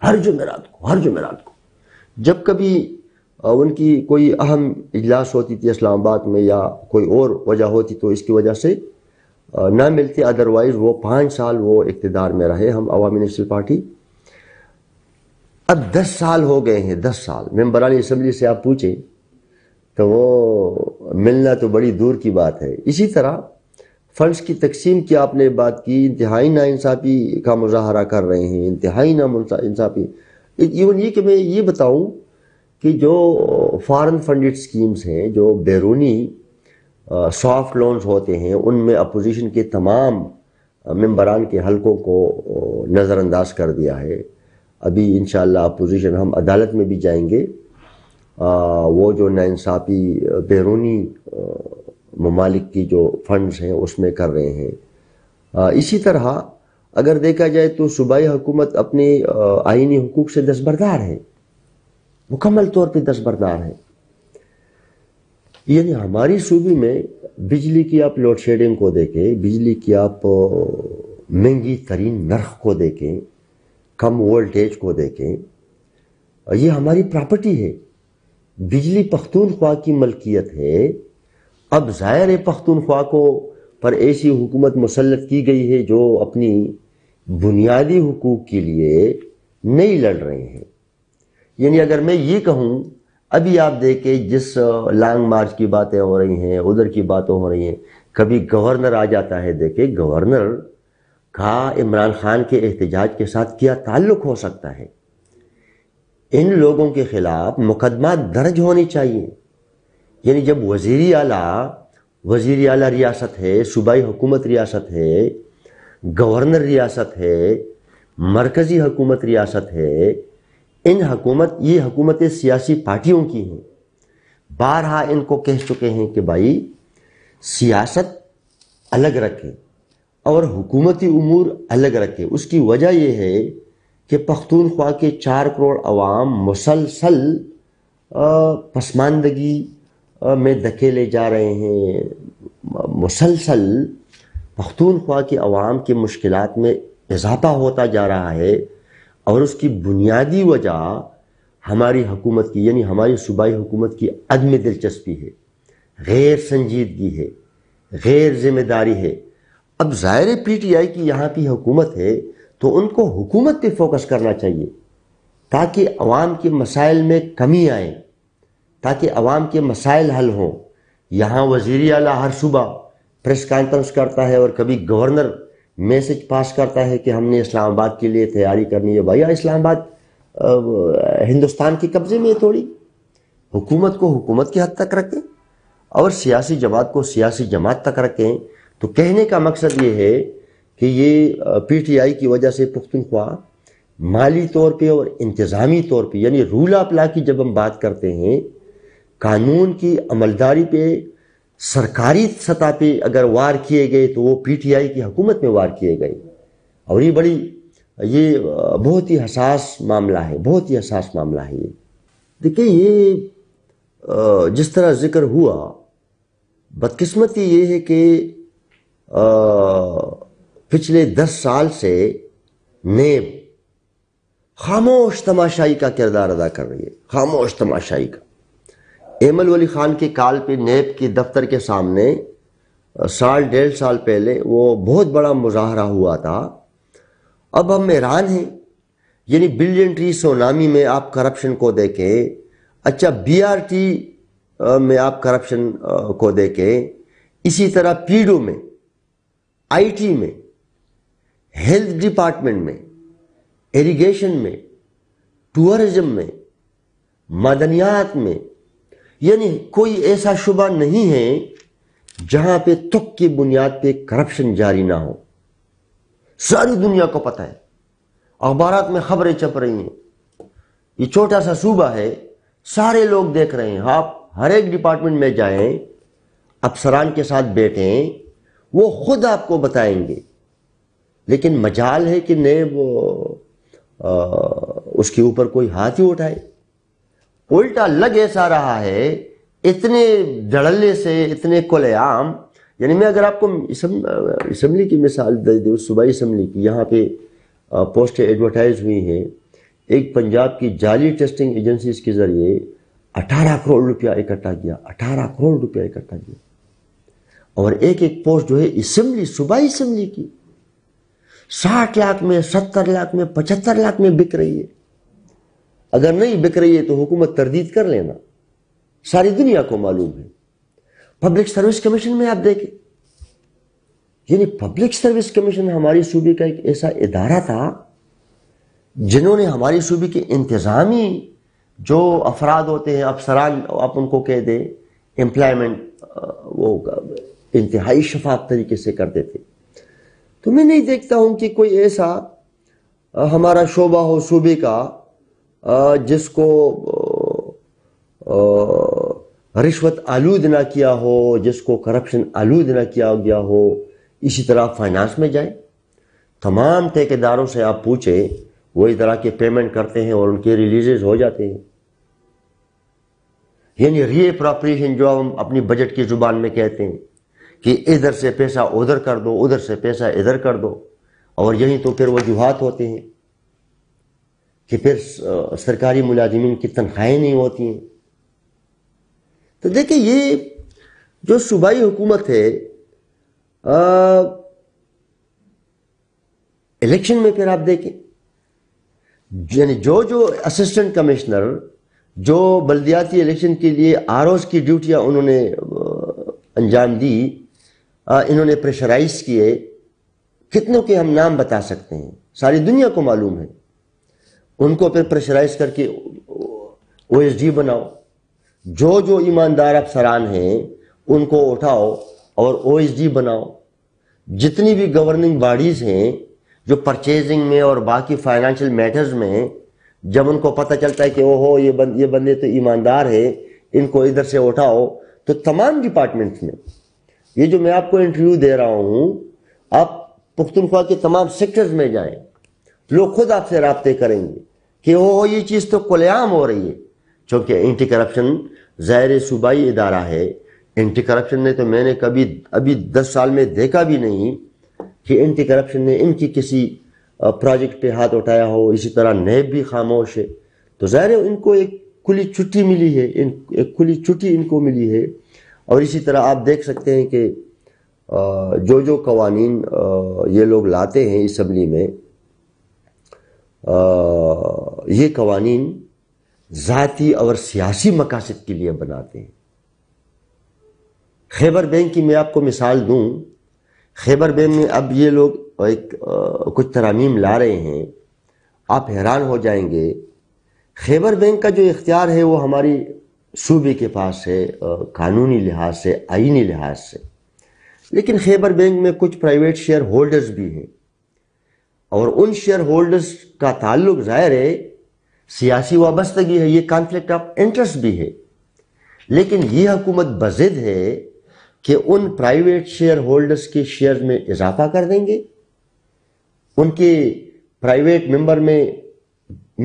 हर जुमेरात को हर जुमेरात को जब कभी उनकी कोई अहम इजलास होती थी इस्लामाबाद में या कोई और वजह होती तो इसकी वजह से ना मिलती अदरवाइज़ वो पाँच साल वो इकतदार में रहे हम अवामी नेशनल पार्टी अब दस साल हो गए हैं दस साल मेम्बरान इसम्बली से आप पूछें तो वो मिलना तो बड़ी दूर की बात है इसी तरह फंड्स की तकसीम की आपने बात की इंतहाई नासाफ़ी का मुजाहरा कर रहे हैं इंतहाई ना इंसाफ़ी इवन ये कि मैं ये बताऊँ कि जो फॉरेन फंडेड स्कीम्स हैं जो बैरूनी सॉफ्ट लोन्स होते हैं उनमें अपोजिशन के तमाम मम्बरान के हलकों को नज़रअंदाज कर दिया है अभी इन अपोजिशन हम अदालत में भी जाएंगे आ, वो जो नासाफ़ी बैरूनी ममालिक की जो फंड्स हैं उसमें कर रहे हैं आ, इसी तरह अगर देखा जाए तो सूबाई हुकूमत अपने आइनी हकूक़ से दसबरदार है मुकम्मल तौर पर दस्तबरदार है यानी हमारी सूबे में बिजली की आप लोड शेडिंग को देखें बिजली की आप महंगी तरीन नर्ख को देखें कम वोल्टेज को देखें ये हमारी प्रॉपर्टी है बिजली पख्तूनख्वा की मलकियत है अब ज़ाहिर है पख्तूनख्वा को पर ऐसी हुकूमत मुसलत की गई है जो अपनी बुनियादी हकूक़ के लिए नहीं लड़ रहे हैं यानी अगर मैं ये कहूँ अभी आप देखें जिस लॉन्ग मार्च की बातें हो रही हैं उधर की बातें हो रही हैं कभी गवर्नर आ जाता है देखे गवर्नर का इमरान खान के एहतजाज के साथ क्या ताल्लुक हो सकता है इन लोगों के खिलाफ मुकदमा दर्ज होने चाहिए यानी जब वजीर अला वजीर अला रियासत है सूबाई हुकूमत रियासत है गवर्नर रियासत है मरकज़ी हुकूमत रियासत है इन हकूमत ये हकूमतें सियासी पार्टियों की हैं बारहा इनको कह चुके हैं कि भाई सियासत अलग रखें और हुकूमती उमूर अलग रखें उसकी वजह यह है कि पख्तूनख्वा के चार करोड़ अवाम मुसलसल पसमानदगी में धकेले जा रहे हैं मुसलसल पख्तूनख्वा के अवाम की मुश्किल में इजाफा होता जा रहा है और उसकी बुनियादी वजह हमारी हुकूमत की यानी हमारी सूबाई हुकूमत की अदम दिलचस्पी है गैर संजीदगी है गैर जिम्मेदारी है अब ज़ाहिर पी टी आई की यहाँ की हुकूमत है तो उनको हुकूमत पर फोकस करना चाहिए ताकि अवाम के मसाइल में कमी आए ताकि अवाम के मसाइल हल हों यहाँ वजीर अला हर सुबह प्रेस कॉन्फ्रेंस करता है और कभी गवर्नर मैसेज पास करता है कि हमने इस्लामाबाद के लिए तैयारी करनी है भैया इस्लामाबाद हिंदुस्तान के कब्ज़े में है थोड़ी हुकूमत को हुकूमत की हद तक रखें और सियासी जमात को सियासी जमात तक रखें तो कहने का मकसद ये है कि ये पीटीआई की वजह से पुख्तनख्वा माली तौर पे और इंतज़ामी तौर पे यानी रूल ऑफ लॉ की जब हम बात करते हैं कानून की अमलदारी पे सरकारी सतह पे अगर वार किए गए तो वो पीटीआई की हुकूमत में वार किए गए और ये बड़ी ये बहुत ही हसास मामला है बहुत ही हसास मामला है ये देखिए ये जिस तरह जिक्र हुआ बदकिस्मती ये है कि पिछले दस साल से नेब खामोश तमाशाई का किरदार अदा कर रही है खामोश तमाशाई का एमल वली ख़ान के काल पे नेब के दफ्तर के सामने साल डेढ़ साल पहले वो बहुत बड़ा मुजाहरा हुआ था अब हम हैरान हैं यानी बिलियन ट्री सोनामी में आप करप्शन को देखें अच्छा बीआरटी में आप करप्शन को देखें इसी तरह पीडो में आईटी में हेल्थ डिपार्टमेंट में इरिगेशन में टूरिज्म में मदनियात में यानी कोई ऐसा शुबा नहीं है जहां पे तुक की बुनियाद पे करप्शन जारी ना हो सारी दुनिया को पता है अखबार में खबरें चप रही हैं ये छोटा सा सूबा है सारे लोग देख रहे हैं आप हर एक डिपार्टमेंट में जाएं अफसरान के साथ बैठे वो खुद आपको बताएंगे लेकिन मजाल है कि आ, उसके ऊपर कोई हाथ ही उठाए उल्टा लग ऐसा रहा है इतने धड़ल्ले से इतने कोलेआम यानी मैं अगर आपको असम्बली की मिसाल दे दूँ सुबह असम्बली की यहाँ पे पोस्टें एडवर्टाइज हुई है एक पंजाब की जाली टेस्टिंग एजेंसीज के ज़रिए 18 करोड़ रुपया इकट्ठा किया 18 करोड़ रुपया इकट्ठा किया और एक एक पोस्ट जो है असम्बली सुबह असम्बली की 60 लाख में 70 लाख में 75 लाख में बिक रही है अगर नहीं बिक रही है तो हुकूमत तरदीद कर लेना सारी दुनिया को मालूम है पब्लिक सर्विस कमीशन में आप देखें यानी पब्लिक सर्विस कमीशन हमारे सूबे का एक ऐसा इदारा था जिन्होंने हमारे सूबे के इंतज़ामी जो अफराद होते हैं अफसरान आप उनको कह दें एम्प्लॉयमेंट वो इंतहाई शफाफ तरीके से करते थे तो मैं नहीं देखता हूं कि कोई ऐसा हमारा शोबा हो सूबे का जिसको रिश्वत आलूद ना किया हो जिसको करप्शन आलूद ना किया गया हो इसी तरह फाइनेंस में जाए तमाम ठेकेदारों से आप पूछे वो इस तरह के पेमेंट करते हैं और उनके रिलीजेज हो जाते हैं यानी रीअप्रोप्रिएशन जो हम अपनी बजट की जुबान में कहते हैं कि इधर से पैसा उधर कर दो उधर से पैसा इधर कर दो और यही तो फिर वजूहत होते हैं कि फिर सरकारी मुलाजिमिन की तनख्वाहें नहीं होती हैं तो देखिए ये जो सूबाई हुकूमत है इलेक्शन में फिर आप देखें यानी जो जो असिस्टेंट कमिश्नर जो बल्दियाती इलेक्शन के लिए आर की ड्यूटियां उन्होंने अंजाम दी इन्होंने प्रेशराइज किए कितनों के हम नाम बता सकते हैं सारी दुनिया को मालूम है उनको फिर प्रेशराइज करके ओ एस डी बनाओ जो जो ईमानदार अफसरान हैं उनको उठाओ और ओ एस डी बनाओ जितनी भी गवर्निंग बॉडीज़ हैं जो परचेजिंग में और बाकी फाइनेंशियल मैटर्स में जब उनको पता चलता है कि ओहो ये बंद ये बंदे तो ईमानदार है इनको इधर से उठाओ तो तमाम डिपार्टमेंट्स में ये जो मैं आपको इंटरव्यू दे रहा हूँ आप पुख्तनख्वा के तमाम सेक्टर्स में जाएं लोग खुद आपसे रबते करेंगे कि वो ये चीज़ तो कुलेआम हो रही है क्योंकि एंटी करप्शन ज़ाहिर सूबाई इदारा है एंटी करप्शन ने तो मैंने कभी अभी दस साल में देखा भी नहीं कि एंटी करप्शन ने इनकी किसी प्रोजेक्ट पे हाथ उठाया हो इसी तरह नैब भी खामोश है तो ज़ाहिर इनको एक खुली छुट्टी मिली है इन एक खुली छुट्टी इनको मिली है और इसी तरह आप देख सकते हैं कि जो जो कवानीन ये लोग लाते हैं इसम्बली में ये कवानीन ज़ाती और सियासी मकासद के लिए बनाते हैं खैबर बैंक की मैं आपको मिसाल दूं खैबर बैंक में अब ये लोग एक आ, कुछ तरामीम ला रहे हैं आप हैरान हो जाएंगे खैबर बैंक का जो इख्तियार है वो हमारी सूबे के पास है कानूनी लिहाज से आइनी लिहाज से लेकिन खैबर बैंक में कुछ प्राइवेट शेयर होल्डर्स भी हैं और उन शेयर होल्डर्स का ताल्लुक ज़ाहिर है सियासी वाबस्तगी है ये कॉन्फ्लिक्ट ऑफ इंटरेस्ट भी है लेकिन ये हुकूमत बजिद है कि उन प्राइवेट शेयर होल्डर्स के शेयर में इजाफा कर देंगे उनके प्राइवेट मेंबर में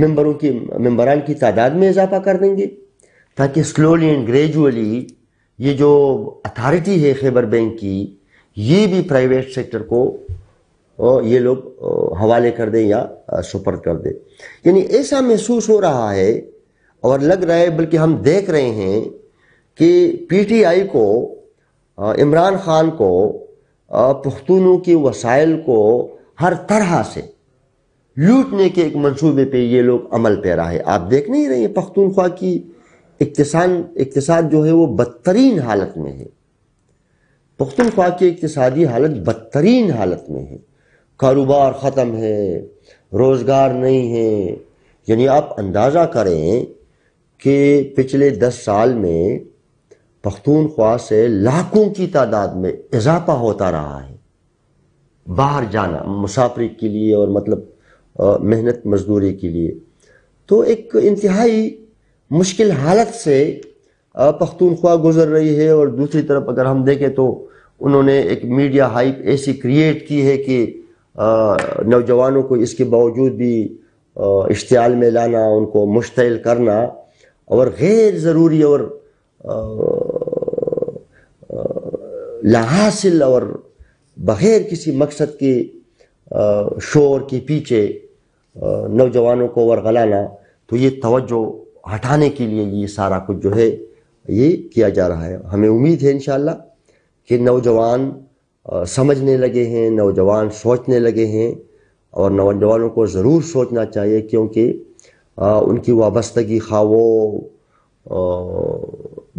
मेंबरों की मेंबरान की तादाद में इजाफा कर देंगे ताकि स्लोली एंड ग्रेजुअली ये जो अथॉरिटी है खैबर बैंक की ये भी प्राइवेट सेक्टर को ये लोग हवाले कर दें या सुपर कर दें यानी ऐसा महसूस हो रहा है और लग रहा है बल्कि हम देख रहे हैं कि पीटीआई को इमरान खान को पुख्तूनों के वसाइल को हर तरह से लूटने के एक मंसूबे पे ये लोग अमल पैरा है आप देख नहीं रहे पख्तूनख्वा की इकतसान इकतसाद जो है वो बदतरीन हालत में है पख्तूनख्वा की इकतसादी हालत बदतरीन हालत में है कारोबार ख़त्म है रोज़गार नहीं है यानी आप अंदाज़ा करें कि पिछले दस साल में पख्तूनख्वा से लाखों की तादाद में इजाफा होता रहा है बाहर जाना मुसाफरी के लिए और मतलब मेहनत मजदूरी के लिए तो एक इंतहाई मुश्किल हालत से पख्तूनख्वा गुजर रही है और दूसरी तरफ अगर हम देखें तो उन्होंने एक मीडिया हाइप ऐसी क्रिएट की है कि नौजवानों को इसके बावजूद भी इश्तियाल में लाना उनको मुश्तिल करना और गैर ज़रूरी और लाहासिल और बग़ैर किसी मकसद के शोर के पीछे नौजवानों को वरगलाना तो ये तवज्जो हटाने के लिए ये सारा कुछ जो है ये किया जा रहा है हमें उम्मीद है इन कि नौजवान समझने लगे हैं नौजवान सोचने लगे हैं और नौजवानों को ज़रूर सोचना चाहिए क्योंकि उनकी वाबस्तगी खा वो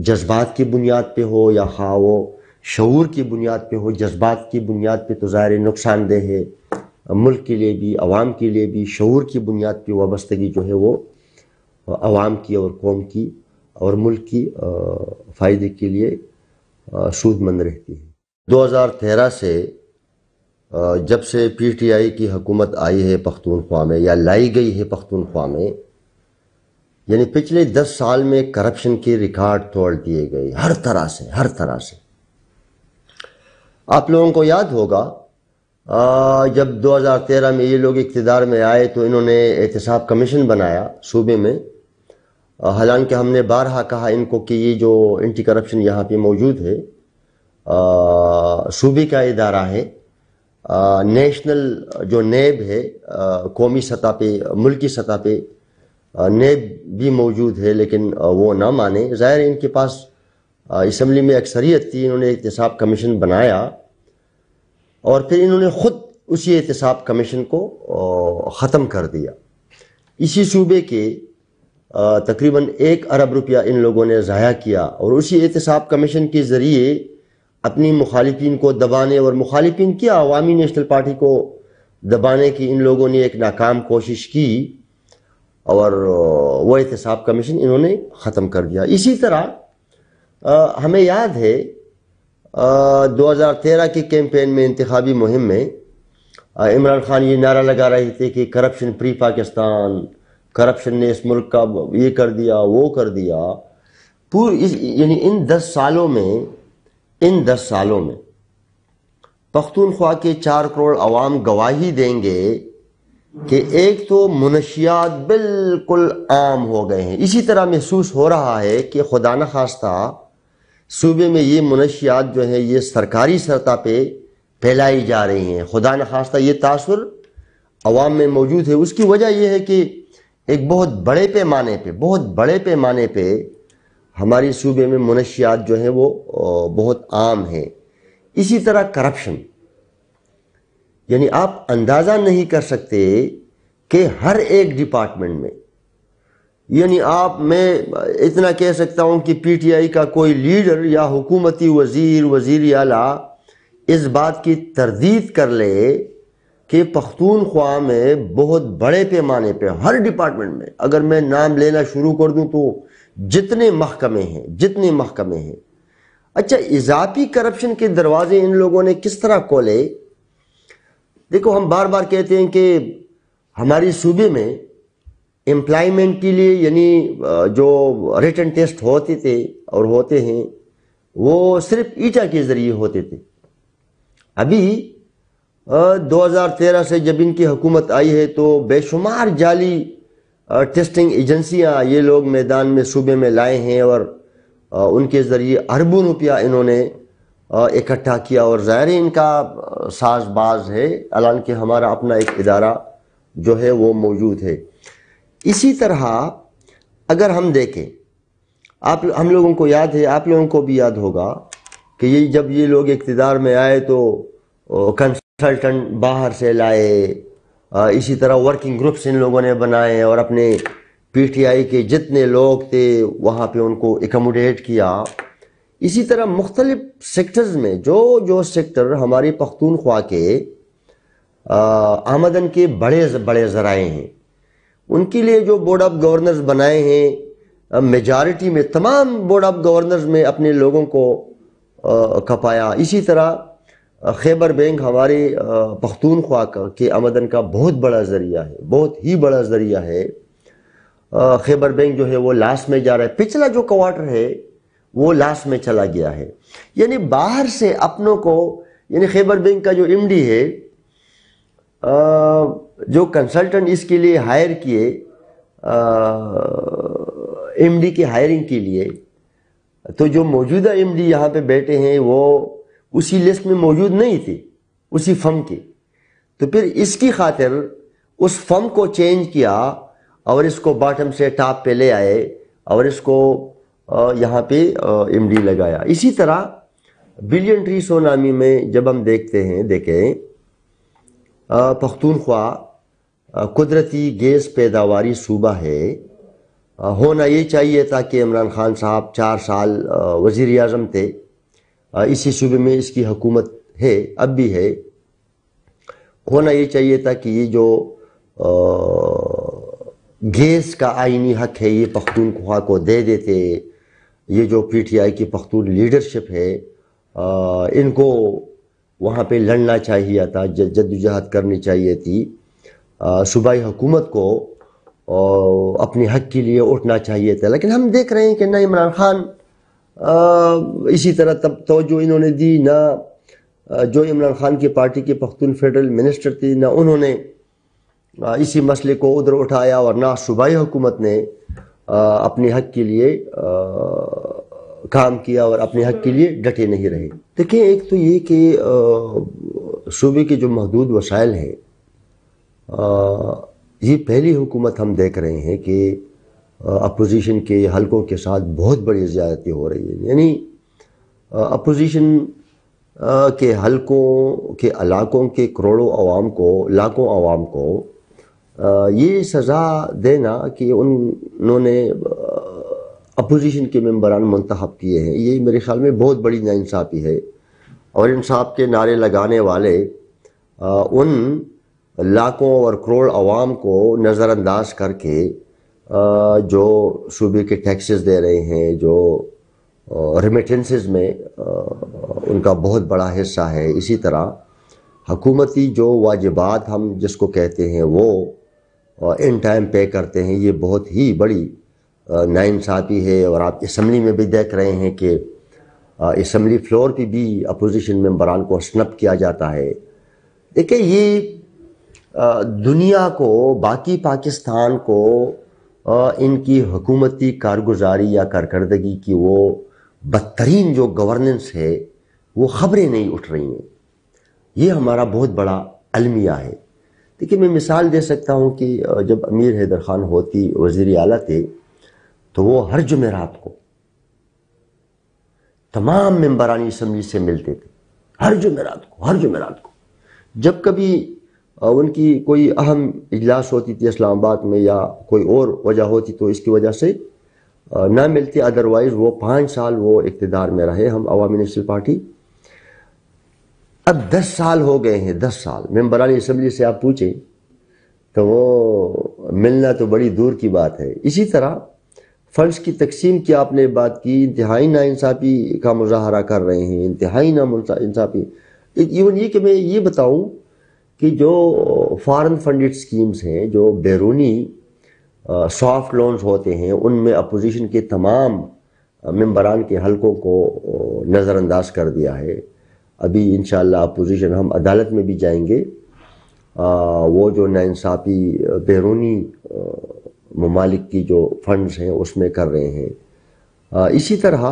जज्बात की बुनियाद पे हो या खा वो शूर की बुनियाद पे हो जज्बात की बुनियाद पे तो ज़ाहिर नुकसानदेह है मुल्क के लिए भी आवाम के लिए भी शूर की बुनियाद पे वाबस्तगी जो है वो आवाम की और कौम की और मुल्क की फ़ायदे के लिए सूदमंद रहती है 2013 से जब से पीटीआई की हुकूमत आई है पख्तूनख्वा में या लाई गई है पख्तूनख्वा में यानी पिछले दस साल में करप्शन के रिकॉर्ड तोड़ दिए गए हर तरह से हर तरह से आप लोगों को याद होगा जब 2013 में ये लोग इकतदार में आए तो इन्होंने एहतसाब कमीशन बनाया सूबे में हालांकि हमने बारहा कहा इनको कि ये जो एंटी करप्शन यहाँ पे मौजूद है सूबे का इदारा है आ, नेशनल जो नेब है आ, कौमी सतह पे मुल्की सतह पे आ, नेब भी मौजूद है लेकिन वो ना माने ज़ाहिर इनके पास इसम्बली में अक्सरियत थी इन्होंने एहतसाब कमीशन बनाया और फिर इन्होंने ख़ुद उसी एहतसाब कमीशन को ख़त्म कर दिया इसी सूबे के तकरीबन एक अरब रुपया इन लोगों ने ज़ाया किया और उसी एहतसाब कमीशन के ज़रिए अपनी मुखालफी को दबाने और मुखालफन की अवामी नेशनल पार्टी को दबाने की इन लोगों ने एक नाकाम कोशिश की और वह एहतसाब कमीशन इन्होंने ख़त्म कर दिया इसी तरह आ, हमें याद है दो हजार तेरह के कैम्पेन में इंतबी मुहिम में इमरान खान ये नारा लगा रहे थे कि करप्शन फ्री पाकिस्तान करप्शन ने इस मुल्क का ये कर दिया वो कर दिया पूरी यानी इन दस सालों में इन दस सालों में पख्तूनख्वा के चार करोड़ अवाम गवाही देंगे कि एक तो मुनशियात बिल्कुल आम हो गए हैं इसी तरह महसूस हो रहा है कि खुदा न खास्ता सूबे में ये मुनशियात जो है ये सरकारी सतह पर फैलाई जा रही हैं खुदा न खास्ता ये तासर अवाम में मौजूद है उसकी वजह यह है कि एक बहुत बड़े पैमाने पर बहुत बड़े पैमाने पर हमारे सूबे में मनशियात जो है वो बहुत आम है इसी तरह करप्शन यानी आप अंदाज़ा नहीं कर सकते कि हर एक डिपार्टमेंट में यानी आप मैं इतना कह सकता हूं कि पीटीआई का कोई लीडर या हुकूमती वजीर वजीर आला इस बात की तरदीद कर ले कि पख्तूनख्वा में बहुत बड़े पैमाने पे हर डिपार्टमेंट में अगर मैं नाम लेना शुरू कर दूं तो जितने महकमे हैं जितने महकमे हैं अच्छा इजाफी करप्शन के दरवाजे इन लोगों ने किस तरह खोले देखो हम बार बार कहते हैं कि हमारी सूबे में एम्प्लॉयमेंट के लिए यानी जो रिटर्न टेस्ट होते थे और होते हैं वो सिर्फ ईटा के ज़रिए होते थे अभी 2013 से जब इनकी हुकूमत आई है तो बेशुमार जाली टेस्टिंग एजेंसियां ये लोग मैदान में सूबे में लाए हैं और उनके ज़रिए अरबों रुपया इन्होंने इकट्ठा किया और ज़ाहिर इनका साजबाज है अलान के हमारा अपना एक इदारा जो है वो मौजूद है इसी तरह अगर हम देखें आप हम लोगों को याद है आप लोगों को भी याद होगा कि ये जब ये लोग इकतदार में आए तो कंसल्टेंट बाहर से लाए इसी तरह वर्किंग ग्रुप्स इन लोगों ने बनाए और अपने पीटीआई के जितने लोग थे वहाँ पे उनको एकोमोडेट किया इसी तरह मुख्तलिफ सेक्टर्स में जो जो सेक्टर हमारे पख्तूनख्वा के आमदन के बड़े बड़े ज़राए हैं उनके लिए जो बोर्ड ऑफ गवर्नर्स बनाए हैं मेजॉरिटी में तमाम बोर्ड ऑफ गवर्नर्स में अपने लोगों को कपाया इसी तरह खैबर बैंक हमारे पख्तूनख्वा के आमदन का बहुत बड़ा ज़रिया है बहुत ही बड़ा ज़रिया है खैबर बैंक जो है वो लास्ट में जा रहा है पिछला जो क्वार्टर है वो लास्ट में चला गया है यानी बाहर से अपनों को यानी खैबर बैंक का जो एमडी है जो कंसल्टेंट इसके लिए हायर किए एमडी की हायरिंग के लिए तो जो मौजूदा एमडी यहाँ पे बैठे हैं वो उसी लिस्ट में मौजूद नहीं थी उसी फर्म की तो फिर इसकी खातिर उस फर्म को चेंज किया और इसको बॉटम से टॉप पे ले आए और इसको यहाँ पे एमडी लगाया इसी तरह बिलियन ट्री सोनामी में जब हम देखते हैं देखें पख्तूनख्वा कुदरती गैस पैदावारी सूबा है होना ये चाहिए था कि इमरान खान साहब चार साल वज़ी अजम थे इसी सूबे में इसकी हुकूमत है अब भी है होना ये चाहिए था कि ये जो गैस का आइनी हक है ये खुआ को दे देते ये जो पीटीआई की पख्तून लीडरशिप है आ, इनको वहाँ पे लड़ना चाहिए था जद्दोजहद करनी चाहिए थी सूबाई हुकूमत को अपने हक के लिए उठना चाहिए था लेकिन हम देख रहे हैं कि ना इमरान खान इसी तरह तब तोजो इन्होंने दी ना जो इमरान खान की पार्टी के पख्तून फेडरल मिनिस्टर थे ना उन्होंने इसी मसले को उधर उठाया और ना सूबाई हुकूमत ने अपने हक के लिए काम किया और अपने हक के लिए डटे नहीं रहे देखिए एक तो ये कि सूबे के जो महदूद वसाइल हैं ये पहली हुकूमत हम देख रहे हैं कि अपोजिशन के हलकों के साथ बहुत बड़ी ज़्यादती हो रही है यानी अपोजिशन के हलकों के इलाकों के करोड़ों आवाम को लाखों आवाम को ये सज़ा देना कि उन्होंने अपोजिशन के मेम्बरान मंतब किए हैं ये मेरे ख्याल में बहुत बड़ी नाानसाफ़ी है और इंसाफ के नारे लगाने वाले आ, उन लाखों और करोड़ आवाम को नज़रअंदाज करके जो सूबे के टैक्सेस दे रहे हैं जो रेमिटेंसेस में उनका बहुत बड़ा हिस्सा है इसी तरह हकूमती जो वाजिबात हम जिसको कहते हैं वो इन टाइम पे करते हैं ये बहुत ही बड़ी नाइंसाफ़ी है और आप इसम्बली में भी देख रहे हैं कि इसम्बली फ्लोर पे भी अपोजिशन मेम्बरान को स्नप किया जाता है देखिए ये दुनिया को बाकी पाकिस्तान को इनकी हुकूमती कारगुजारी या कारकर्दगी की वो बदतरीन जो गवर्नेंस है वो ख़बरें नहीं उठ रही हैं ये हमारा बहुत बड़ा अलमिया है देखिए मैं मिसाल दे सकता हूँ कि जब अमीर हैदर ख़ान होती वजीर अला थे तो वो हर जुमेरात को तमाम मम्बरानी असम्बली से मिलते थे हर जमेरात को हर जमेरात को जब कभी उनकी कोई अहम इजलास होती थी इस्लामाबाद में या कोई और वजह होती तो इसकी वजह से ना मिलती अदरवाइज़ वो पाँच साल वो इकतदार में रहे हम अवामी नेशनल पार्टी अब दस साल हो गए हैं दस साल मेम्बरानी असम्बली से आप पूछें तो वो मिलना तो बड़ी दूर की बात है इसी तरह फ़ंड्स की तकसीम की आपने बात की इंतहाई इंसाफी का मुजाहरा कर रहे हैं इंतहाई इंसाफी इवन ये कि मैं ये बताऊँ कि जो फॉरेन फंडेड स्कीम्स हैं जो बैरूनी सॉफ्ट लोन्स होते हैं उनमें अपोजिशन के तमाम मम्बरान के हलकों को नज़रअंदाज कर दिया है अभी इन अपोजिशन हम अदालत में भी जाएंगे आ, वो जो नासाफ़ी बैरूनी ममालिक की जो फंड्स हैं उसमें कर रहे हैं आ, इसी तरह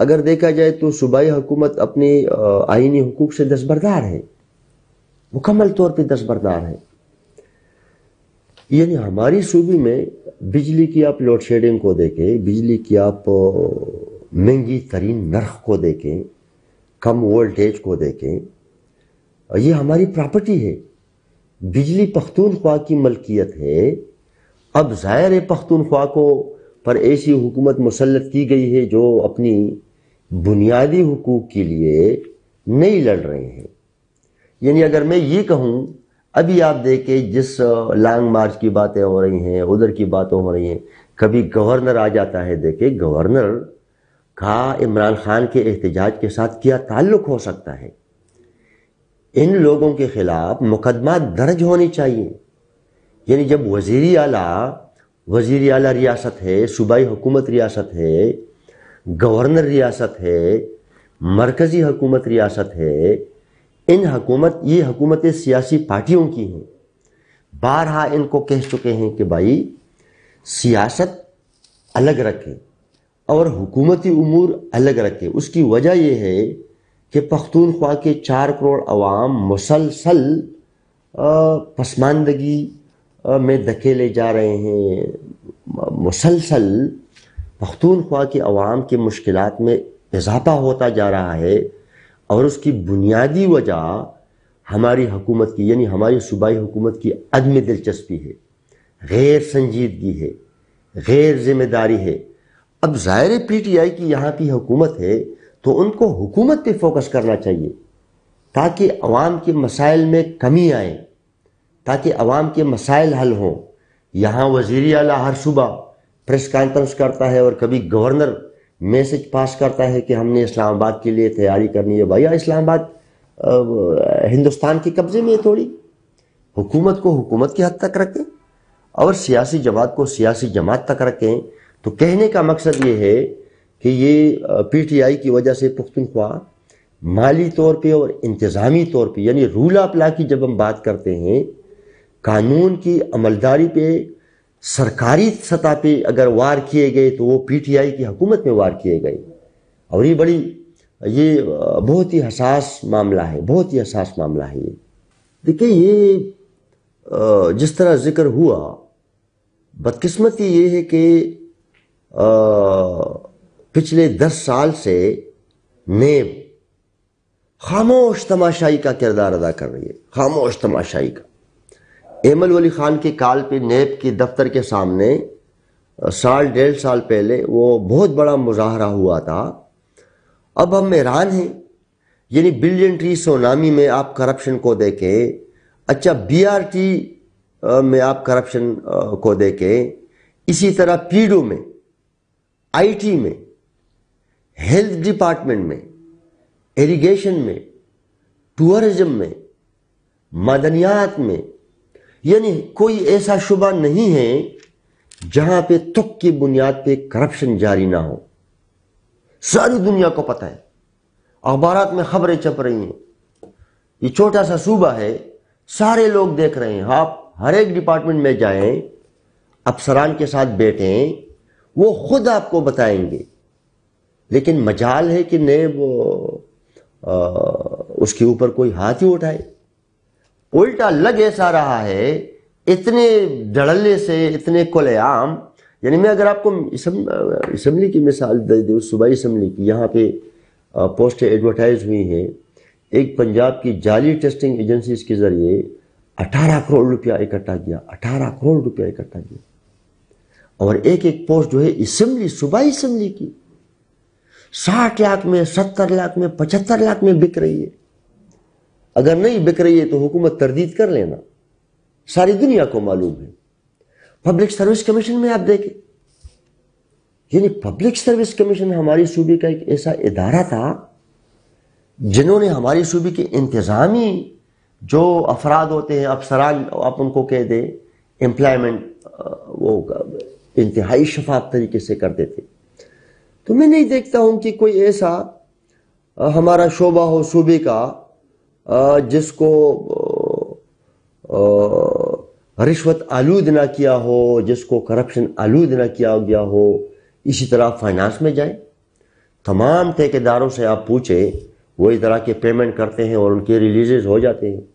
अगर देखा जाए तो सूबाई हुकूमत अपने आइनी हकूक से दस्बरदार है मुकम्मल तौर पर दस्तबरदार है यानी हमारी सूबे में बिजली की आप लोड शेडिंग को देखें बिजली की आप महंगी तरीन नर्ख को देखें कम वोल्टेज को देखें यह हमारी प्रॉपर्टी है बिजली पख्तूनख्वा की मलकियत है अब ज़ाहिर है पख्तूनख्वा को पर ऐसी हुकूमत मुसलत की गई है जो अपनी बुनियादी हकूक़ के लिए नहीं लड़ रहे हैं यानी अगर मैं ये कहूँ अभी आप देखें जिस लॉन्ग मार्च की बातें हो रही हैं उधर की बातें हो रही हैं कभी गवर्नर आ जाता है देखे गवर्नर का इमरान खान के एहतजाज के साथ क्या ताल्लुक हो सकता है इन लोगों के खिलाफ मुकदमा दर्ज होने चाहिए यानी जब वजीर आला वजीर आला रियासत है सूबाई हुकूमत रियासत है गवर्नर रियासत है मरकज़ी हुकूमत रियासत है इन हकूमत ये हकूमतें सियासी पार्टियों की हैं बारहा इनको कह चुके हैं कि भाई सियासत अलग रखें और हुकूमती उमूर अलग रखें उसकी वजह यह है कि पख्तूनख्वा के चार करोड़ अवाम मुसलसल पसमानदगी में धकेले जा रहे हैं मुसलसल पख्तूनख्वा के अवाम के मुश्किल में इजाफा होता जा रहा है और उसकी बुनियादी वजह हमारी हुकूमत की यानी हमारी सूबाई हुकूमत की अदम दिलचस्पी है गैर संजीदगी है गैर जिम्मेदारी है अब ज़ाहिर पी टी आई की यहाँ की हुकूमत है तो उनको हुकूमत पर फोकस करना चाहिए ताकि अवाम के मसाइल में कमी आए ताकि अवाम के मसाइल हल हों यहाँ वजीर अला हर सुबह प्रेस कॉन्फ्रेंस करता है और कभी गवर्नर મેસેજ પાસ કરતા હે કે હમને اسلام اباد કે લિયે તૈયારી કરની હે ભાઈયા اسلام اباد હિન્દુસ્તાન કે કબજે મે થોડી હુકુમત કો હુકુમત કે હદ تک રખે ઓર सियासी जमात કો सियासी जमात तक रखे તો કહેને કા મકસદ યે હે કે યે પીટીઆઈ કે વજહ સે પખ્તુનખવા mali तौर पे ઓર intizami तौर पे यानी रूल अप्ला イ કે જબ હમ બાત કરતે હે કાનૂન કી અમલદારી પે सरकारी सतह पे अगर वार किए गए तो वो पीटीआई की हुकूमत में वार किए गए और ये बड़ी ये बहुत ही हसास मामला है बहुत ही हसास मामला है ये देखिए ये जिस तरह जिक्र हुआ बदकिस्मती ये है कि पिछले दस साल से नेब खामोश तमाशाई का किरदार अदा कर रही है खामोश तमाशाई का एमल वली ख़ान के काल पे नेब के दफ्तर के सामने साल डेढ़ साल पहले वो बहुत बड़ा मुजाहरा हुआ था अब हम हैरान हैं यानी बिलियन ट्री सोनामी में आप करप्शन को देखें अच्छा बीआरटी में आप करप्शन को देखें इसी तरह पीडो में आईटी में हेल्थ डिपार्टमेंट में इरिगेशन में टूरिज्म में मदनियात में यानी कोई ऐसा शुबा नहीं है जहां पे तुक की बुनियाद पे करप्शन जारी ना हो सारी दुनिया को पता है अखबार में खबरें छप रही हैं ये छोटा सा सूबा है सारे लोग देख रहे हैं आप हर एक डिपार्टमेंट में जाएं अफसरान के साथ बैठे वो खुद आपको बताएंगे लेकिन मजाल है कि आ, उसके ऊपर कोई हाथ ही उठाए उल्टा लग ऐसा रहा है इतने धड़ल्ले से इतने कोलेआम यानी मैं अगर आपको इसम्बली की मिसाल दे दूँ सुबह असम्बली की यहाँ पे पोस्ट एडवर्टाइज हुई है एक पंजाब की जाली टेस्टिंग एजेंसीज के ज़रिए 18 करोड़ रुपया इकट्ठा किया 18 करोड़ रुपया इकट्ठा किया और एक एक पोस्ट जो है असम्बली सुबह असम्बली की 60 लाख में 70 लाख में 75 लाख में बिक रही है अगर नहीं बिक रही है तो हुकूमत तरदीद कर लेना सारी दुनिया को मालूम है पब्लिक सर्विस कमीशन में आप देखें यानी पब्लिक सर्विस कमीशन हमारे सूबे का एक ऐसा इदारा था जिन्होंने हमारे सूबे के इंतज़ामी जो अफराद होते हैं अफसरान आप उनको कह दें एम्प्लॉयमेंट वो इंतहाई शफाफ तरीके से करते थे तो मैं नहीं देखता हूं कि कोई ऐसा हमारा शोबा हो सूबे का जिसको रिश्वत आलूद ना किया हो जिसको करप्शन आलूद ना किया गया हो इसी तरह फाइनेंस में जाए तमाम ठेकेदारों से आप पूछें वो इस तरह के पेमेंट करते हैं और उनके रिलीजेज हो जाते हैं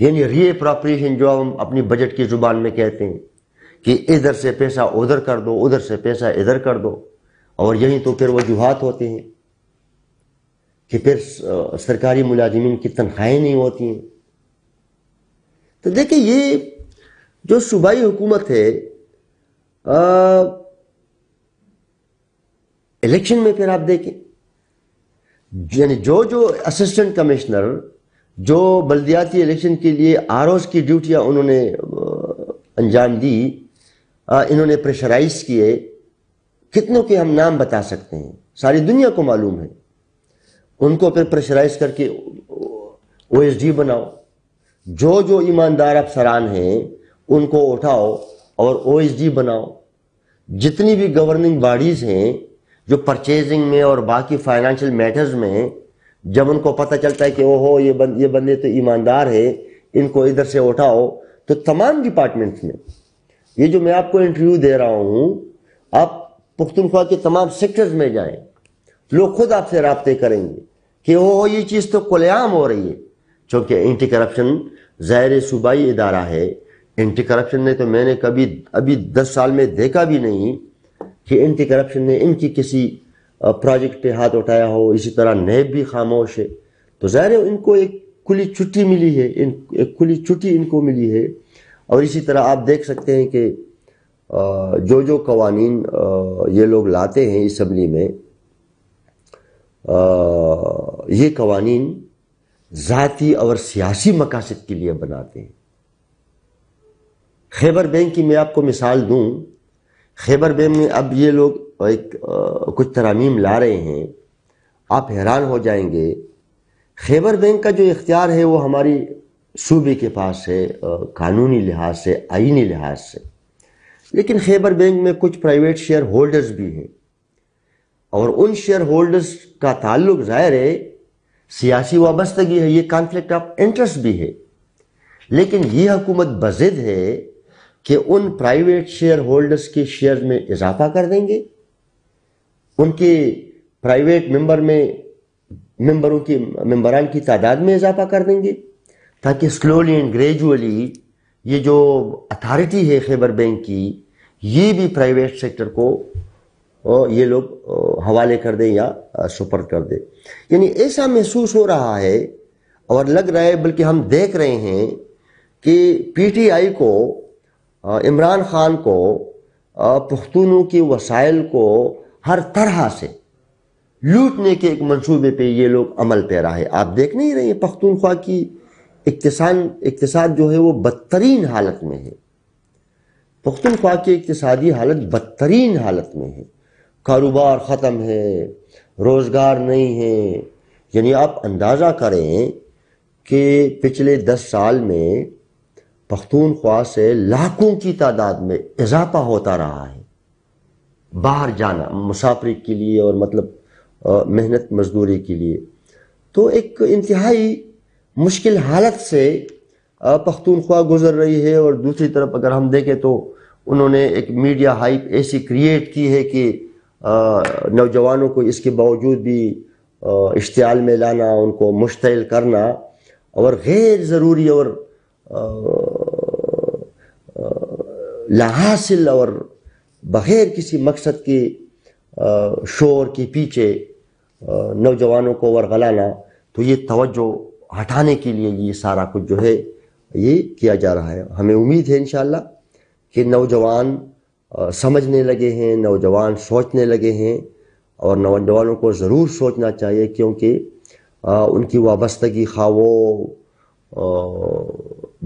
यानी रीअप्रोप्रिएशन जो हम अपनी बजट की जुबान में कहते हैं कि इधर से पैसा उधर कर दो उधर से पैसा इधर कर दो और यही तो फिर वजूहत होते हैं कि फिर सरकारी मुलाजिमिन की तनख्वाहें नहीं होती हैं तो देखिए ये जो सूबाई हुकूमत है इलेक्शन में फिर आप देखें यानी जो जो असिस्टेंट कमिश्नर जो बल्दियाती इलेक्शन के लिए आर की ड्यूटियां उन्होंने अंजाम दी इन्होंने प्रेशराइज किए कितनों के हम नाम बता सकते हैं सारी दुनिया को मालूम है उनको फिर प्रेशराइज करके ओ एस डी बनाओ जो जो ईमानदार अफसरान हैं उनको उठाओ और ओ एस डी बनाओ जितनी भी गवर्निंग बॉडीज़ हैं जो परचेजिंग में और बाकी फाइनेंशियल मैटर्स में जब उनको पता चलता है कि ओहो ये बंद ये बंदे तो ईमानदार है इनको इधर से उठाओ तो तमाम डिपार्टमेंट्स में ये जो मैं आपको इंटरव्यू दे रहा हूं आप पुख्तनख्वा के तमाम सेक्टर्स में जाएं लोग खुद आपसे रबते करेंगे कि वो ये चीज़ तो कलेआम हो रही है चूँकि एंटी करप्शन ज़ाहिर सूबाई इदारा है एंटी करप्शन ने तो मैंने कभी अभी दस साल में देखा भी नहीं कि एंटी करप्शन ने इनकी किसी प्रोजेक्ट पे हाथ उठाया हो इसी तरह नैब भी खामोश है तो ज़ाहिर इनको एक खुली छुट्टी मिली है इन एक खुली छुट्टी इनको मिली है और इसी तरह आप देख सकते हैं कि जो जो कवानीन ये लोग लाते हैं इसम्बली में ये कवानीन ज़ाती और सियासी मकासद के लिए बनाते हैं खैबर बैंक की मैं आपको मिसाल दूं खैबर बैंक में अब ये लोग एक आ, कुछ तरामीम ला रहे हैं आप हैरान हो जाएंगे खैबर बैंक का जो इख्तियार है वो हमारी सूबे के पास है कानूनी लिहाज से आइनी लिहाज से लेकिन खैबर बैंक में कुछ प्राइवेट शेयर होल्डर्स भी हैं और उन शेयर होल्डर्स का ताल्लुक ज़ाहिर है सियासी वाबस्तगी है ये कॉन्फ्लिक्ट ऑफ इंटरेस्ट भी है लेकिन ये हुकूमत बजिद है कि उन प्राइवेट शेयर होल्डर्स के शेयर में इजाफा कर देंगे उनके प्राइवेट मेंबर में मेंबरों की मेंबरान की तादाद में इजाफा कर देंगे ताकि स्लोली एंड ग्रेजुअली ये जो अथॉरिटी है खैबर बैंक की ये भी प्राइवेट सेक्टर को ये लोग हवाले कर दें या सुपर कर दें यानी ऐसा महसूस हो रहा है और लग रहा है बल्कि हम देख रहे हैं कि पीटीआई को इमरान खान को पुख्तूनों के वसाइल को हर तरह से लूटने के एक मंसूबे पे ये लोग अमल पैरा है आप देख नहीं रहे पख्तूनख्वा की इकतसान इकतसाद जो है वो बदतरीन हालत में है पख्तूनख्वा की इकतसादी हालत बदतरीन हालत में है कारोबार ख़त्म है रोज़गार नहीं है यानी आप अंदाज़ा करें कि पिछले दस साल में पख्तूनख्वा से लाखों की तादाद में इजाफा होता रहा है बाहर जाना मुसाफरी के लिए और मतलब मेहनत मजदूरी के लिए तो एक इंतहाई मुश्किल हालत से पख्तूनख्वा गुजर रही है और दूसरी तरफ अगर हम देखें तो उन्होंने एक मीडिया हाइप ऐसी क्रिएट की है कि नौजवानों को इसके बावजूद भी इश्तियाल में लाना उनको मुश्तिल करना और गैर ज़रूरी और लाहासिल और बग़ैर किसी मकसद के शोर के पीछे नौजवानों को वरगलाना तो ये तवज्जो हटाने के लिए ये सारा कुछ जो है ये किया जा रहा है हमें उम्मीद है इन कि नौजवान समझने लगे हैं नौजवान सोचने लगे हैं और नौजवानों को ज़रूर सोचना चाहिए क्योंकि उनकी वाबस्तगी खा हाँ वो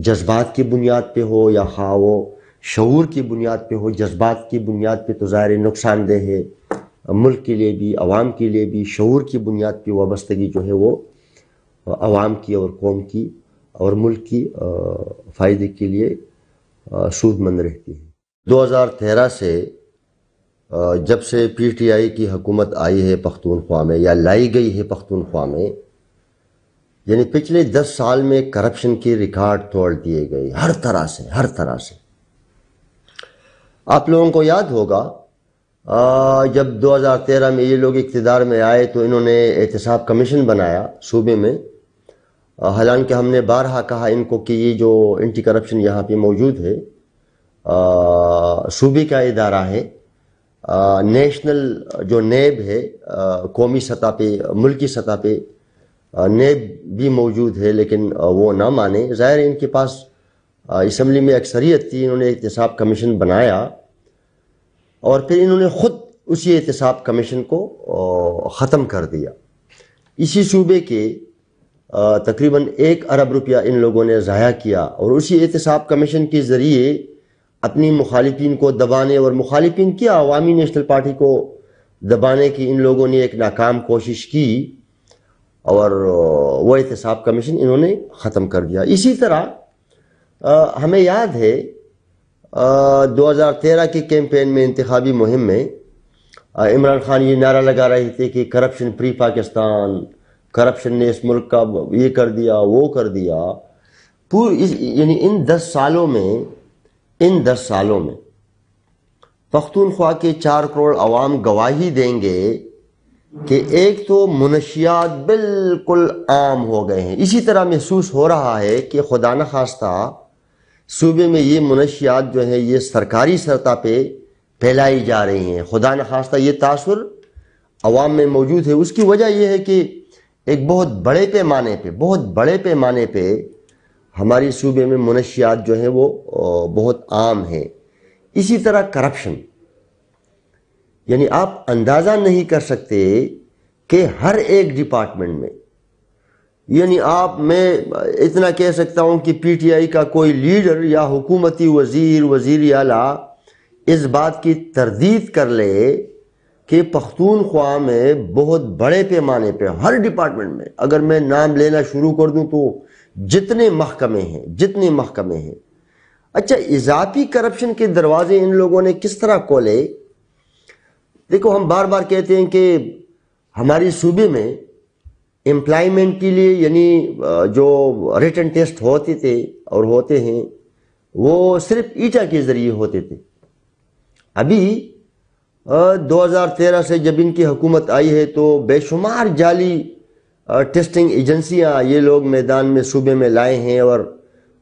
जज्बात की बुनियाद पे हो या खा हाँ वो शूर की बुनियाद पे हो जज्बात की बुनियाद पे तो ज़ाहिर नुकसानदेह है मुल्क के लिए भी आवाम के लिए भी शूर की बुनियाद पे वाबस्तगी जो है वो आवाम की और कौम की और मुल्क की फ़ायदे के लिए सूदमंद रहती है 2013 से जब से पीटीआई की हुकूमत आई है पख्तूनख्वा में या लाई गई है पख्तूनख्वा में यानी पिछले दस साल में करप्शन के रिकॉर्ड तोड़ दिए गए हर तरह से हर तरह से आप लोगों को याद होगा आ, जब 2013 में ये लोग इकतदार में आए तो इन्होंने एहतसाब कमीशन बनाया सूबे में हालांकि हमने बारहा कहा इनको कि ये जो एंटी करप्शन यहाँ पे मौजूद है सूबे का इदारा है नेशनल जो नेब है कौमी सतह पे मुल्की सतह पे नेब भी मौजूद है लेकिन वो ना माने ज़ाहिर इनके पास इसम्बली में अक्सरियत थी इन्होंने एहतसाब कमीशन बनाया और फिर इन्होंने ख़ुद उसी एहतसाब कमीशन को ख़त्म कर दिया इसी सूबे के तकरीबन एक अरब रुपया इन लोगों ने ज़ाया किया और उसी एहतसाब कमीशन के ज़रिए अपनी मुखालफी को दबाने और मुखालिफिन की अवामी नेशनल पार्टी को दबाने की इन लोगों ने एक नाकाम कोशिश की और वह एहतसाब कमीशन इन्होंने ख़त्म कर दिया इसी तरह आ, हमें याद है आ, 2013 के कैंपेन में इंतबी मुहिम में इमरान खान ये नारा लगा रहे थे कि करप्शन फ्री पाकिस्तान करप्शन ने इस मुल्क का ये कर दिया वो कर दिया यानी इन दस सालों में इन दस सालों में पख्तूनख्वा के चार करोड़ अवाम गवाही देंगे कि एक तो मुनशियात बिल्कुल आम हो गए हैं इसी तरह महसूस हो रहा है कि खुदा न खास्ता सूबे में ये मुनशियात जो है ये सरकारी सतह पे फैलाई जा रही हैं खुदा न खास्ता ये तासर आवाम में मौजूद है उसकी वजह यह है कि एक बहुत बड़े पैमाने पर बहुत बड़े पैमाने पर हमारे सूबे में मनशियात जो है वो बहुत आम है इसी तरह करप्शन यानी आप अंदाज़ा नहीं कर सकते कि हर एक डिपार्टमेंट में यानी आप मैं इतना कह सकता हूँ कि पीटीआई का कोई लीडर या हुकूमती वजीर वजीर आला इस बात की तरदीद कर ले कि पख्तूनख्वा में बहुत बड़े पैमाने पे हर डिपार्टमेंट में अगर मैं नाम लेना शुरू कर दूं तो जितने महकमे हैं जितने महकमे हैं अच्छा इजाफी करप्शन के दरवाजे इन लोगों ने किस तरह खोले देखो हम बार बार कहते हैं कि हमारी सूबे में एम्प्लॉयमेंट के लिए यानी जो रिटर्न टेस्ट होते थे और होते हैं वो सिर्फ ईटा के ज़रिए होते थे अभी 2013 से जब इनकी हुकूमत आई है तो बेशुमार जाली टेस्टिंग एजेंसियां ये लोग मैदान में सूबे में लाए हैं और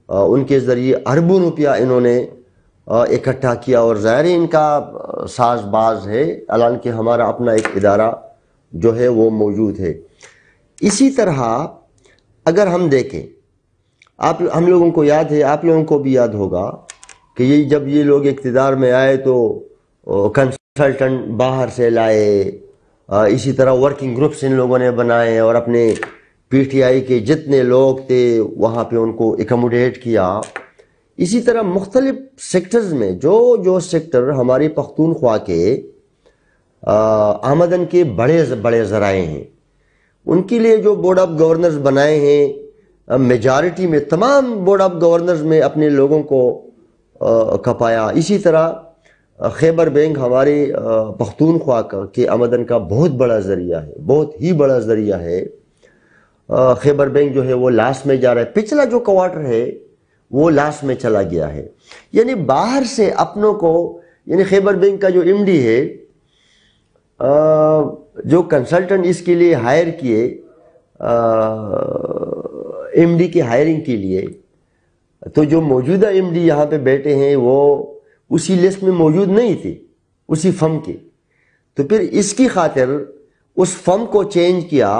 उनके ज़रिए अरबों रुपया इन्होंने इकट्ठा किया और ज़ाहिर इनका साजबाज है हालांकि हमारा अपना एक इदारा जो है वो मौजूद है इसी तरह अगर हम देखें आप हम लोगों को याद है आप लोगों को भी याद होगा कि ये जब ये लोग इकतदार में आए तो कंसल्टेंट बाहर से लाए इसी तरह वर्किंग ग्रुप्स इन लोगों ने बनाए और अपने पीटीआई के जितने लोग थे वहाँ पे उनको एकोमोडेट किया इसी तरह मुख्तलिफ सेक्टर्स में जो जो सेक्टर हमारे पख्तूनख्वा के आमदन के बड़े बड़े ज़राए हैं उनके लिए जो बोर्ड ऑफ गवर्नर्स बनाए हैं मेजॉरिटी में तमाम बोर्ड ऑफ गवर्नर्स में अपने लोगों को आ, कपाया इसी तरह खैबर बैंक हमारे पख्तूनख्वा के आमदन का बहुत बड़ा ज़रिया है बहुत ही बड़ा ज़रिया है खैबर बैंक जो है वो लास्ट में जा रहा है पिछला जो क्वार्टर है वो लास्ट में चला गया है यानी बाहर से अपनों को यानी खैबर बैंक का जो एमडी है जो कंसल्टेंट इसके लिए हायर किए एमडी की हायरिंग के लिए तो जो मौजूदा एमडी यहाँ पे बैठे हैं वो उसी लिस्ट में मौजूद नहीं थी उसी फर्म की तो फिर इसकी खातिर उस फर्म को चेंज किया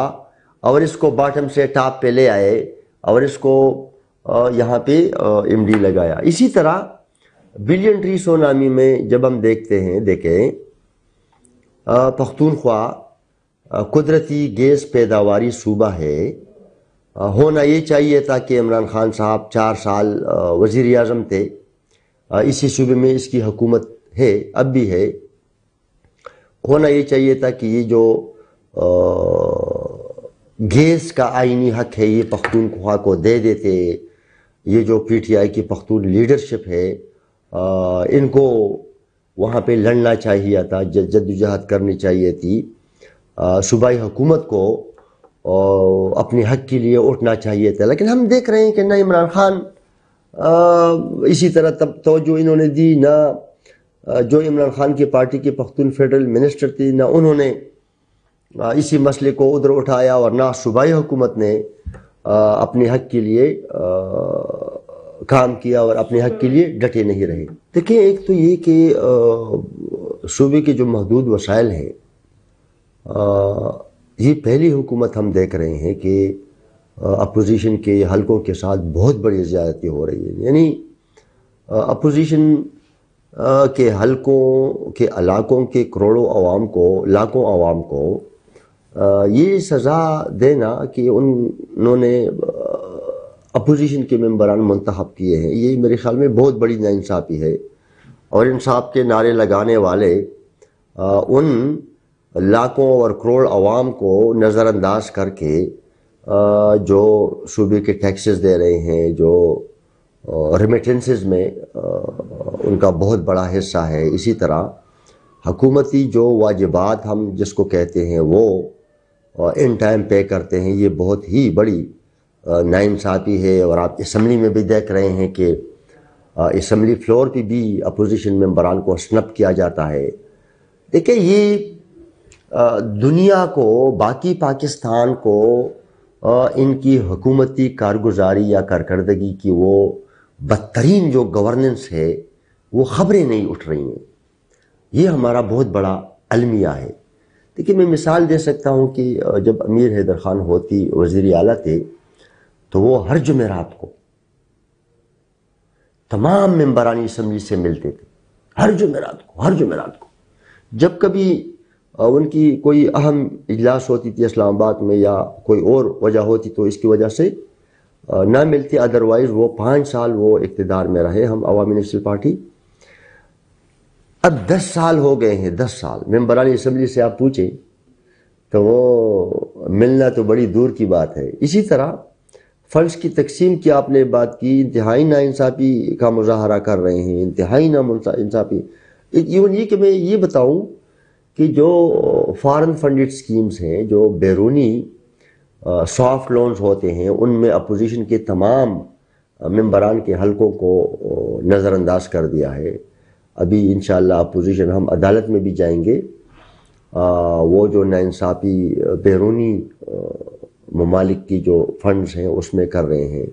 और इसको बॉटम से टॉप पे ले आए और इसको यहाँ पे एमडी लगाया इसी तरह बिलियन ट्री सोनामी में जब हम देखते हैं देखें पख्तूनख्वा कुदरती गैस पैदावारी सूबा है होना ये चाहिए था कि इमरान खान साहब चार साल वज़ी अजम थे इसी सूबे में इसकी हुकूमत है अब भी है होना ये चाहिए था कि ये जो गैस का आइनी हक है ये खुआ को दे देते ये जो पी टी आई की पख्तून लीडरशिप है आ, इनको वहाँ पे लड़ना चाहिए था जद्दोजहद करनी चाहिए थी सूबाई हुकूमत को अपने हक के लिए उठना चाहिए था लेकिन हम देख रहे हैं कि ना इमरान खान इसी तरह तब तोजो इन्होंने दी ना जो इमरान खान की पार्टी के पख्तून फेडरल मिनिस्टर थी ना उन्होंने इसी मसले को उधर उठाया और ना सूबाई हुकूमत ने अपने हक के लिए काम किया और अपने हक के लिए डटे नहीं रहे देखिए एक तो ये कि सूबे के जो महदूद वसाइल हैं ये पहली हुकूमत हम देख रहे हैं कि अपोजिशन के हलकों के साथ बहुत बड़ी ज़्यादती हो रही है यानी अपोजिशन के हलकों के इलाकों के करोड़ों आवाम को लाखों आवाम को ये सज़ा देना कि उन्होंने अपोजिशन के मेम्बरान मंतखब किए हैं ये मेरे ख्याल में बहुत बड़ी नाानसाफ़ी है और इंसाफ के नारे लगाने वाले आ, उन लाखों और करोड़ आवाम को नज़रअंदाज करके जो सूबे के टैक्सेस दे रहे हैं जो रेमिटेंसेस में उनका बहुत बड़ा हिस्सा है इसी तरह हकूमती जो वाजिबात हम जिसको कहते हैं वो इन टाइम पे करते हैं ये बहुत ही बड़ी नाइंसाफ़ी है और आप इसम्बली में भी देख रहे हैं कि इसम्बली फ्लोर पे भी अपोजिशन मेम्बरान को स्नप किया जाता है देखिए ये दुनिया को बाकी पाकिस्तान को इनकी हुकूमती कारगुजारी या कारकर्दगी की वो बदतरीन जो गवर्नेंस है वो ख़बरें नहीं उठ रही हैं ये हमारा बहुत बड़ा अलमिया है देखिए मैं मिसाल दे सकता हूँ कि जब अमीर हैदर ख़ान होती वजीर अला थे तो वो हर जमेरात को तमाम मेम्बरानी असम्बली से मिलते थे हर जमेरात को हर जमेरात को जब कभी उनकी कोई अहम इजलास होती थी इस्लामाबाद में या कोई और वजह होती तो इसकी वजह से ना मिलती अदरवाइज़ वो पाँच साल वो इकतदार में रहे हम अवामी नेशनल पार्टी अब दस साल हो गए हैं दस साल मेम्बरानी इसम्बली से आप पूछें तो वो मिलना तो बड़ी दूर की बात है इसी तरह फंड्स की तकसीम की आपने बात की इंतहाई इंसाफी का मुजाहरा कर रहे हैं इंतहाई इंसाफी इवन ये कि मैं ये बताऊँ कि जो फॉरेन फंडेड स्कीम्स हैं जो बैरूनी सॉफ्ट लोन्स होते हैं उनमें अपोजिशन के तमाम मम्बरान के हलकों को नज़रअंदाज कर दिया है अभी इन अपोजिशन हम अदालत में भी जाएंगे आ, वो जो नाइंसाफ़ी बैरूनी ममालिक की जो फंड्स हैं उसमें कर रहे हैं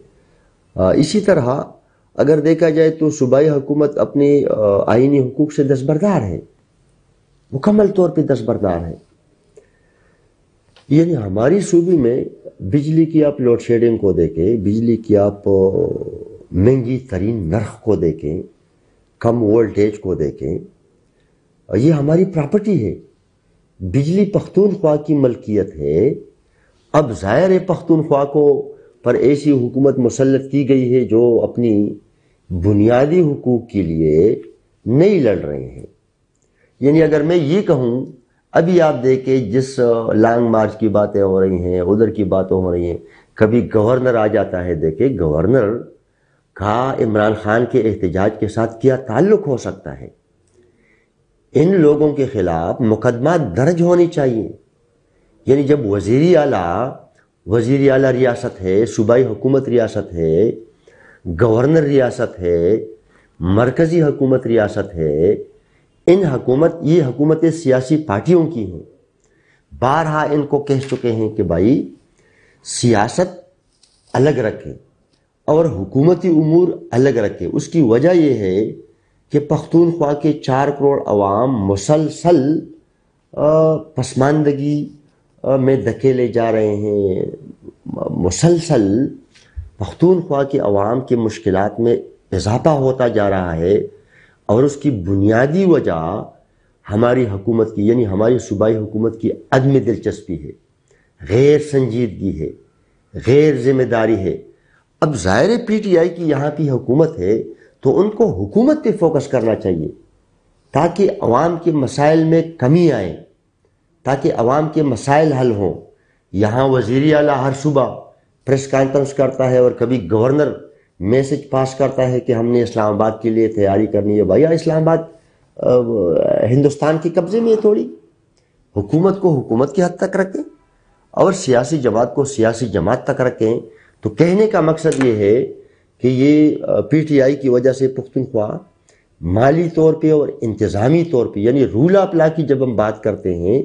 आ, इसी तरह अगर देखा जाए तो सूबाई हुकूमत अपने आइनी हकूक़ से दस्बरदार है मुकम्मल तौर पे दस्तबरदार है यानी हमारी सूबे में बिजली की आप लोड शेडिंग को देखें बिजली की आप महंगी तरीन नर्ख को देखें कम वोल्टेज को देखें ये हमारी प्रॉपर्टी है बिजली पख्तूनख्वा की मलकियत है अब ज़ाहिर है पख्तूनख्वा को पर ऐसी हुकूमत मुसलत की गई है जो अपनी बुनियादी हकूक़ के लिए नहीं लड़ रहे हैं यानी अगर मैं ये कहूं अभी आप देखें जिस लॉन्ग मार्च की बातें हो रही हैं उधर की बातें हो रही हैं कभी गवर्नर आ जाता है देखे गवर्नर का इमरान खान के एहतजाज के साथ क्या ताल्लुक हो सकता है इन लोगों के खिलाफ मुकदमा दर्ज होनी चाहिए यानी जब वजीर आला वजीर आला रियासत है सूबाई हुकूमत रियासत है गवर्नर रियासत है मरकज़ी हुकूमत रियासत है इन हकूमत ये हकूमतें सियासी पार्टियों की हैं बारहा इनको कह चुके हैं कि भाई सियासत अलग रखें और हुकूमती उमूर अलग रखें उसकी वजह यह है कि पख्तूनख्वा के चार करोड़ अवाम मुसलसल पसमानदगी में धकेले जा रहे हैं मुसलसल पख्तूनख्वा के अवाम की मुश्किल में इजाफा होता जा रहा है और उसकी बुनियादी वजह हमारी हुकूमत की यानी हमारी सूबाई हुकूमत की अदम दिलचस्पी है गैर संजीदगी है गैर जिम्मेदारी है अब ज़ाहिर पी टी आई की यहाँ की हुकूमत है तो उनको हुकूमत पर फोकस करना चाहिए ताकि अवाम के मसाइल में कमी आए ताकि अवाम के मसाइल हल हों यहाँ वजीर अला हर सुबह प्रेस कॉन्फ्रेंस करता है और कभी गवर्नर मैसेज पास करता है कि हमने इस्लामाबाद के लिए तैयारी करनी है भैया इस्लामाबाद हिंदुस्तान के कब्ज़े में है थोड़ी हुकूमत को हुकूमत की हद तक रखें और सियासी जमात को सियासी जमात तक रखें तो कहने का मकसद ये है कि ये पीटीआई की वजह से पुख्तनख्वा माली तौर पे और इंतज़ामी तौर पे यानी रूल ऑफ लॉ की जब हम बात करते हैं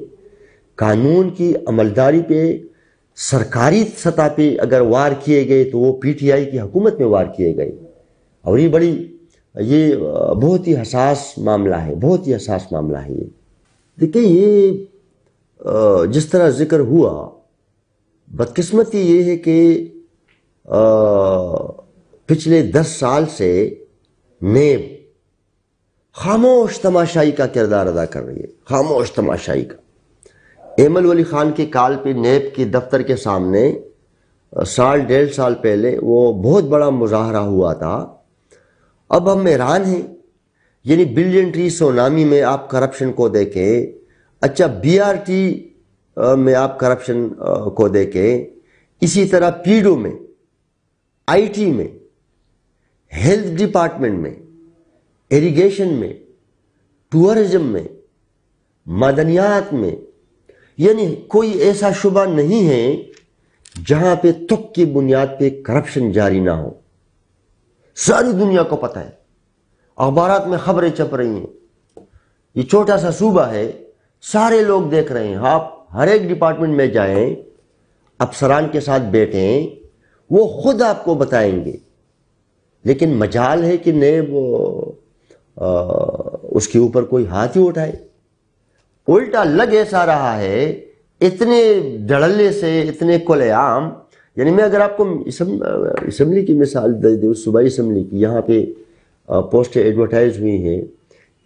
कानून की अमलदारी पे सरकारी सतह पे अगर वार किए गए तो वो पीटीआई की हुकूमत में वार किए गए और ये बड़ी ये बहुत ही हसास मामला है बहुत ही हसास मामला है ये देखिए ये जिस तरह जिक्र हुआ बदकिस्मती ये है कि पिछले दस साल से नेब खामोश तमाशाई का किरदार अदा कर रही है खामोश तमाशाई का एमल वली खान के काल पे नेप के दफ्तर के सामने साल डेढ़ साल पहले वो बहुत बड़ा मुजाहरा हुआ था अब हम हैरान हैं यानी बिलियन ट्री सोनामी में आप करप्शन को देखें अच्छा बीआरटी में आप करप्शन को देखें इसी तरह पीडो में आईटी में हेल्थ डिपार्टमेंट में इरिगेशन में टूरिज्म में मदनियात में यानी कोई ऐसा शुबा नहीं है जहां पे तुक की बुनियाद पे करप्शन जारी ना हो सारी दुनिया को पता है अखबार में खबरें चप रही हैं ये छोटा सा सूबा है सारे लोग देख रहे हैं आप हर एक डिपार्टमेंट में जाएं अफसरान के साथ बैठे वो खुद आपको बताएंगे लेकिन मजाल है कि आ, उसके ऊपर कोई हाथ ही उठाए उल्टा लग ऐसा रहा है इतने धड़ल्ले से इतने कोलेआम यानी मैं अगर आपको इसम्बली की मिसाल दे दूँ सुबह इसम्बली की यहाँ पे पोस्ट एडवर्टाइज हुई है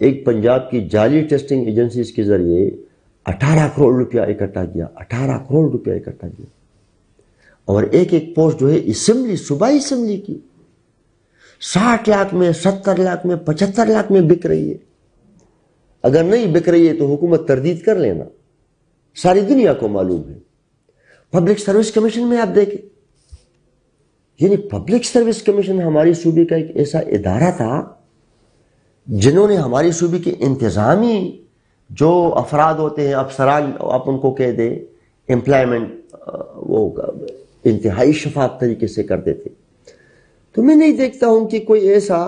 एक पंजाब की जाली टेस्टिंग एजेंसीज के ज़रिए 18 करोड़ रुपया इकट्ठा किया 18 करोड़ रुपया इकट्ठा किया और एक एक पोस्ट जो है इसम्बली सुबह इसम्बली की 60 लाख में 70 लाख में 75 लाख में बिक रही है अगर नहीं बिक रही है तो हुकूमत तरदीद कर लेना सारी दुनिया को मालूम है पब्लिक सर्विस कमीशन में आप देखें यानी पब्लिक सर्विस कमीशन हमारे सूबे का एक ऐसा इदारा था जिन्होंने हमारे सूबे के इंतज़ामी जो अफराद होते हैं अफसरान आप उनको कह दें एम्प्लॉयमेंट वो इंतहाई शफाफ तरीके से करते थे तो मैं नहीं देखता हूं कि कोई ऐसा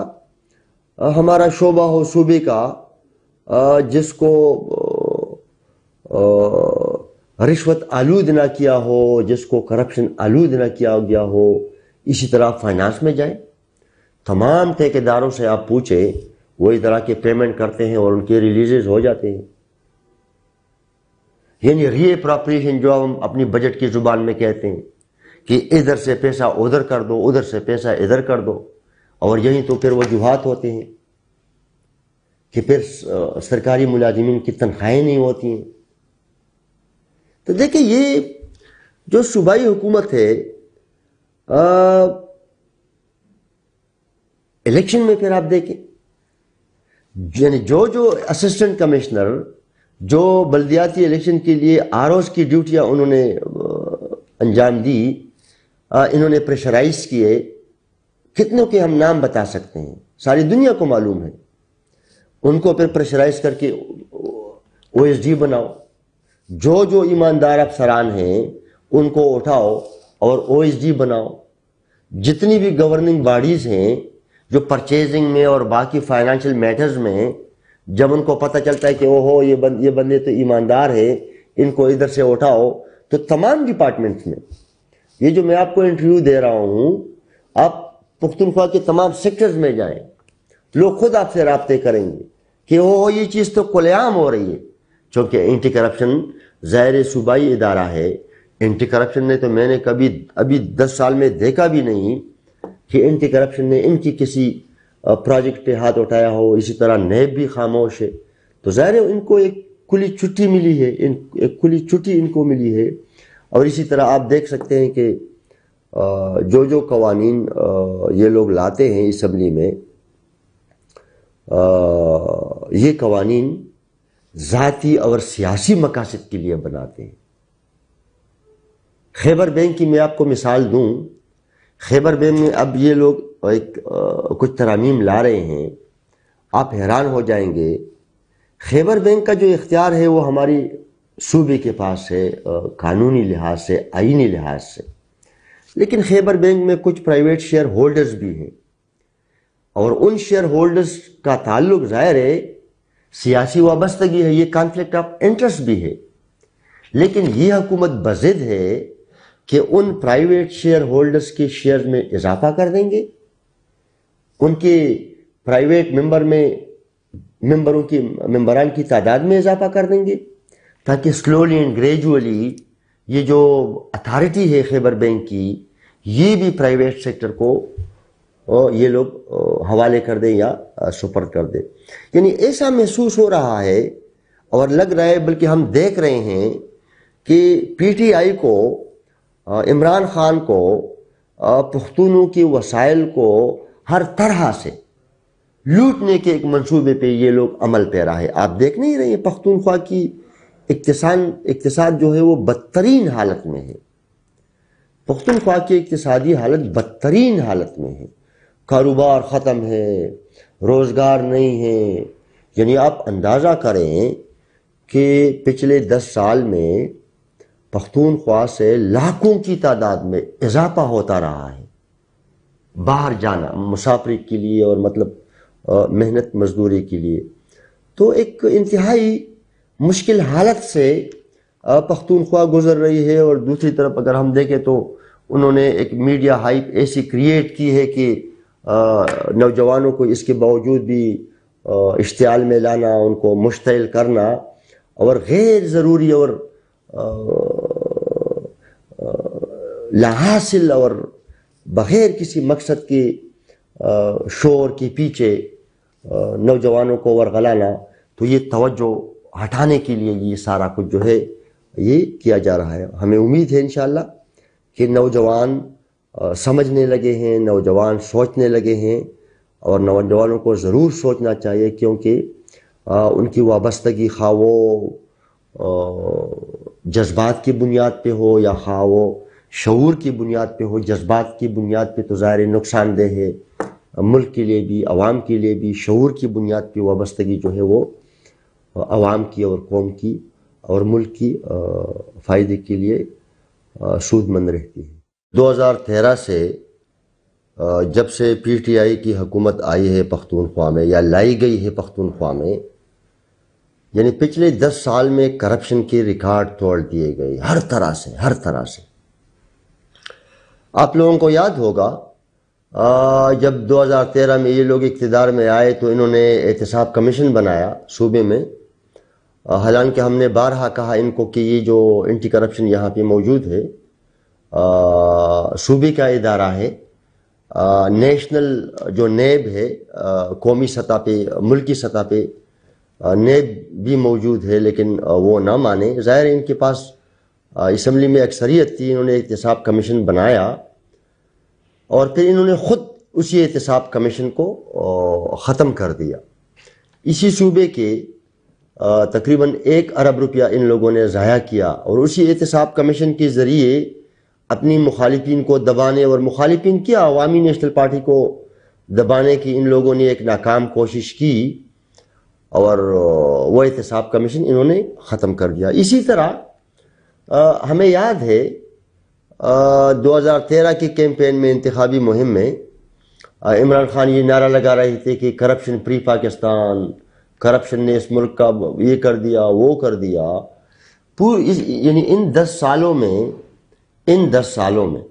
हमारा शोबा हो सूबे का जिसको रिश्वत आलूद ना किया हो जिसको करप्शन आलूद ना किया गया हो इसी तरह फाइनेंस में जाए तमाम ठेकेदारों से आप पूछें वो इस तरह के पेमेंट करते हैं और उनके रिलीजेज हो जाते हैं यानी री अप्रोप्रिएशन जो हम अपनी बजट की ज़ुबान में कहते हैं कि इधर से पैसा उधर कर दो उधर से पैसा इधर कर दो और यही तो फिर वजूहत होते हैं कि फिर सरकारी मुलाजिम की तनख्वाहें नहीं होती हैं तो देखिए ये जो सूबाई हुकूमत है इलेक्शन में फिर आप देखें यानी जो जो असिस्टेंट कमिश्नर जो बल्दियाती इलेक्शन के लिए आर की ड्यूटियां उन्होंने अंजाम दी इन्होंने प्रेशराइज किए कितनों के हम नाम बता सकते हैं सारी दुनिया को मालूम है उनको फिर प्रेशराइज करके ओ बनाओ जो जो ईमानदार अफसरान हैं उनको उठाओ और ओ बनाओ जितनी भी गवर्निंग बॉडीज़ हैं जो परचेजिंग में और बाकी फाइनेंशियल मैटर्स में जब उनको पता चलता है कि ओहो ये बन, ये बंदे तो ईमानदार है इनको इधर से उठाओ तो तमाम डिपार्टमेंट्स में ये जो मैं आपको इंटरव्यू दे रहा हूँ आप पुख्तनख्वा के तमाम सेक्टर्स में जाएं लोग खुद आपसे रबते करेंगे कि वो ये चीज़ तो खुलेआम हो रही है चूँकि एंटी करप्शन ज़ाहिर सूबाई इदारा है एंटी करप्शन ने तो मैंने कभी अभी दस साल में देखा भी नहीं कि एंटी करप्शन ने इनकी किसी प्रोजेक्ट पे हाथ उठाया हो इसी तरह नैब भी खामोश है तो ज़ाहिर इनको एक खुली छुट्टी मिली है इन एक खुली छुट्टी इनको मिली है और इसी तरह आप देख सकते हैं कि जो जो कवानीन ये लोग लाते हैं इसम्बली में ये कवानीन जाति और सियासी मकासद के लिए बनाते हैं खैबर बैंक की मैं आपको मिसाल दूं खैबर बैंक में अब ये लोग एक आ, कुछ तरामीम ला रहे हैं आप हैरान हो जाएंगे खैबर बैंक का जो इख्तियार है वो हमारी सूबे के पास है कानूनी लिहाज से आइनी लिहाज से लेकिन खैबर बैंक में कुछ प्राइवेट शेयर होल्डर्स भी हैं और उन शेयर होल्डर्स का ताल्लुक जाहिर है सियासी वाबस्तगी है ये कॉन्फ्लिक्ट ऑफ इंटरेस्ट भी है लेकिन ये हुकूमत बजिद है कि उन प्राइवेट शेयर होल्डर्स के शेयर में इजाफा कर देंगे उनके प्राइवेट मेंबर में मेंबरों की मेंबरान की तादाद में इजाफा कर देंगे ताकि स्लोली एंड ग्रेजुअली ये जो अथॉरिटी है खैबर बैंक की ये भी प्राइवेट सेक्टर को ये लोग हवाले कर दें या सुपर्द कर दें यानी ऐसा महसूस हो रहा है और लग रहा है बल्कि हम देख रहे हैं कि पीटीआई को इमरान खान को पुख्तूनों की वसाइल को हर तरह से लूटने के एक मंसूबे पे ये लोग अमल पैरा है आप देख नहीं रहे पख्तूनख्वा की इकतसान इकतसाद जो है वो बदतरीन हालत में है पख्तूनख्वा की इकतसादी हालत बदतरीन हालत में है कारोबार ख़त्म है रोज़गार नहीं है यानी आप अंदाज़ा करें कि पिछले दस साल में पख्तूनख्वा से लाखों की तादाद में इजाफा होता रहा है बाहर जाना मुसाफरी के लिए और मतलब मेहनत मजदूरी के लिए तो एक इंतहाई मुश्किल हालत से पख्तूनख्वा गुजर रही है और दूसरी तरफ अगर हम देखें तो उन्होंने एक मीडिया हाइप ऐसी क्रिएट की है कि नौजवानों को इसके बावजूद भी इश्तियाल में लाना उनको मुश्तिल करना और गैर ज़रूरी और लाहासिल और बग़ैर किसी मकसद के शोर के पीछे नौजवानों को वरगलाना तो ये तवज्जो हटाने के लिए ये सारा कुछ जो है ये किया जा रहा है हमें उम्मीद है इन कि नौजवान समझने लगे हैं नौजवान सोचने लगे हैं और नौजवानों को ज़रूर सोचना चाहिए क्योंकि उनकी वाबस्तगी खा वो जज्बात की बुनियाद पे हो या खा वो शूर की बुनियाद पे हो जज्बात की बुनियाद पे तो ज़ाहिर नुकसानदेह है मुल्क के लिए भी आवाम के लिए भी शूर की बुनियाद पे वाबस्तगी जो है वो आवाम की और कौम की और मुल्क की फ़ायदे के लिए सूदमंद रहती है 2013 से जब से पीटीआई की हुकूमत आई है पख्तूनख्वा में या लाई गई है पख्तूनख्वा में यानी पिछले दस साल में करप्शन के रिकॉर्ड तोड़ दिए गए हर तरह से हर तरह से आप लोगों को याद होगा आ, जब 2013 में ये लोग इकतदार में आए तो इन्होंने एहतसाब कमीशन बनाया सूबे में हालांकि हमने बारहा कहा इनको कि ये जो एंटी करप्शन यहाँ पे मौजूद है सूबे का इदारा है नेशनल जो नेब है कौमी सतह पे मुल्की सतह पे नेब भी मौजूद है लेकिन वो ना माने ज़ाहिर इनके पास इसम्बली में अक्सरियत थी इन्होंने एहतसाब कमीशन बनाया और फिर इन्होंने ख़ुद उसी एहतसाब कमीशन को ख़त्म कर दिया इसी सूबे के तकरीबन एक अरब रुपया इन लोगों ने ज़ाया किया और उसी एहतसाब कमीशन के ज़रिए अपनी मुखालफी को दबाने और मुखालफन की अवामी नेशनल पार्टी को दबाने की इन लोगों ने एक नाकाम कोशिश की और वह एहतसाब कमीशन इन्होंने ख़त्म कर दिया इसी तरह आ, हमें याद है आ, 2013 की कैंपेन में इंतबी मुहिम में इमरान खान ये नारा लगा रहे थे कि करप्शन प्री पाकिस्तान करप्शन ने इस मुल्क का ये कर दिया वो कर दिया यानी इन दस सालों में इन दस सालों में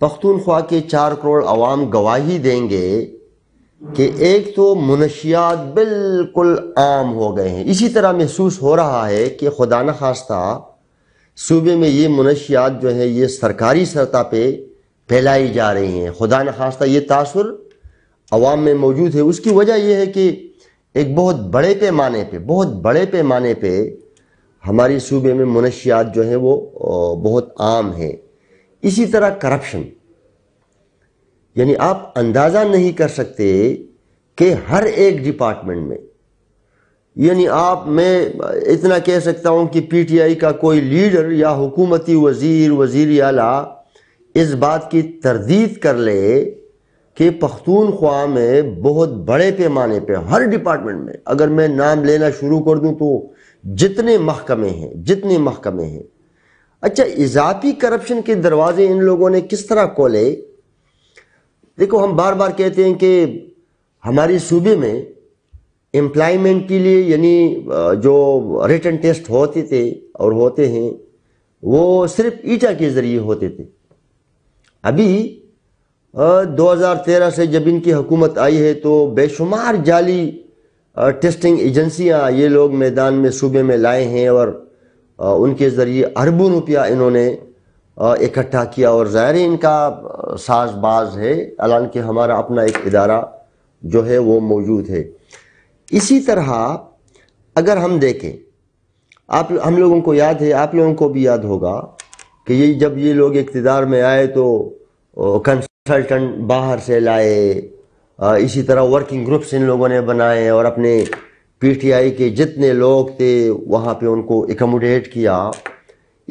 पख्तूनख्वा के चार करोड़ अवाम गवाही देंगे कि एक तो मुनशियात बिल्कुल आम हो गए हैं इसी तरह महसूस हो रहा है कि खुदा न खास्ता सूबे में ये मुनशियात जो है ये सरकारी सतह पे फैलाई जा रही हैं खुदा न खास्ता ये तासर आवाम में मौजूद है उसकी वजह यह है कि एक बहुत बड़े पैमाने पर बहुत बड़े पैमाने पर हमारे सूबे में मनशियात जो है वो बहुत आम है इसी तरह करप्शन यानी आप अंदाज़ा नहीं कर सकते कि हर एक डिपार्टमेंट में यानी आप मैं इतना कह सकता हूं कि पीटीआई का कोई लीडर या हुकूमती वजीर वजीर आला इस बात की तरदीद कर ले कि पख्तूनख्वा में बहुत बड़े पैमाने पे हर डिपार्टमेंट में अगर मैं नाम लेना शुरू कर दूं तो जितने महकमे हैं जितने महकमे हैं अच्छा इजाफी करप्शन के दरवाजे इन लोगों ने किस तरह खोले देखो हम बार बार कहते हैं कि हमारे सूबे में एम्प्लॉयमेंट के लिए यानी जो रिटर्न टेस्ट होते थे और होते हैं वो सिर्फ ईटा के ज़रिए होते थे अभी 2013 से जब इनकी हुकूमत आई है तो बेशुमार जाली टेस्टिंग एजेंसियां ये लोग मैदान में सूबे में लाए हैं और उनके ज़रिए अरबों रुपया इन्होंने इकट्ठा किया और ज़ाहिर इनका साज बाज है हालांकि हमारा अपना एक इदारा जो है वो मौजूद है इसी तरह अगर हम देखें आप हम लोगों को याद है आप लोगों को भी याद होगा कि ये जब ये लोग इकतदार में आए तो कंसल्टेंट बाहर से लाए इसी तरह वर्किंग ग्रुप्स इन लोगों ने बनाए और अपने पीटीआई के जितने लोग थे वहाँ पे उनको एकोमोडेट किया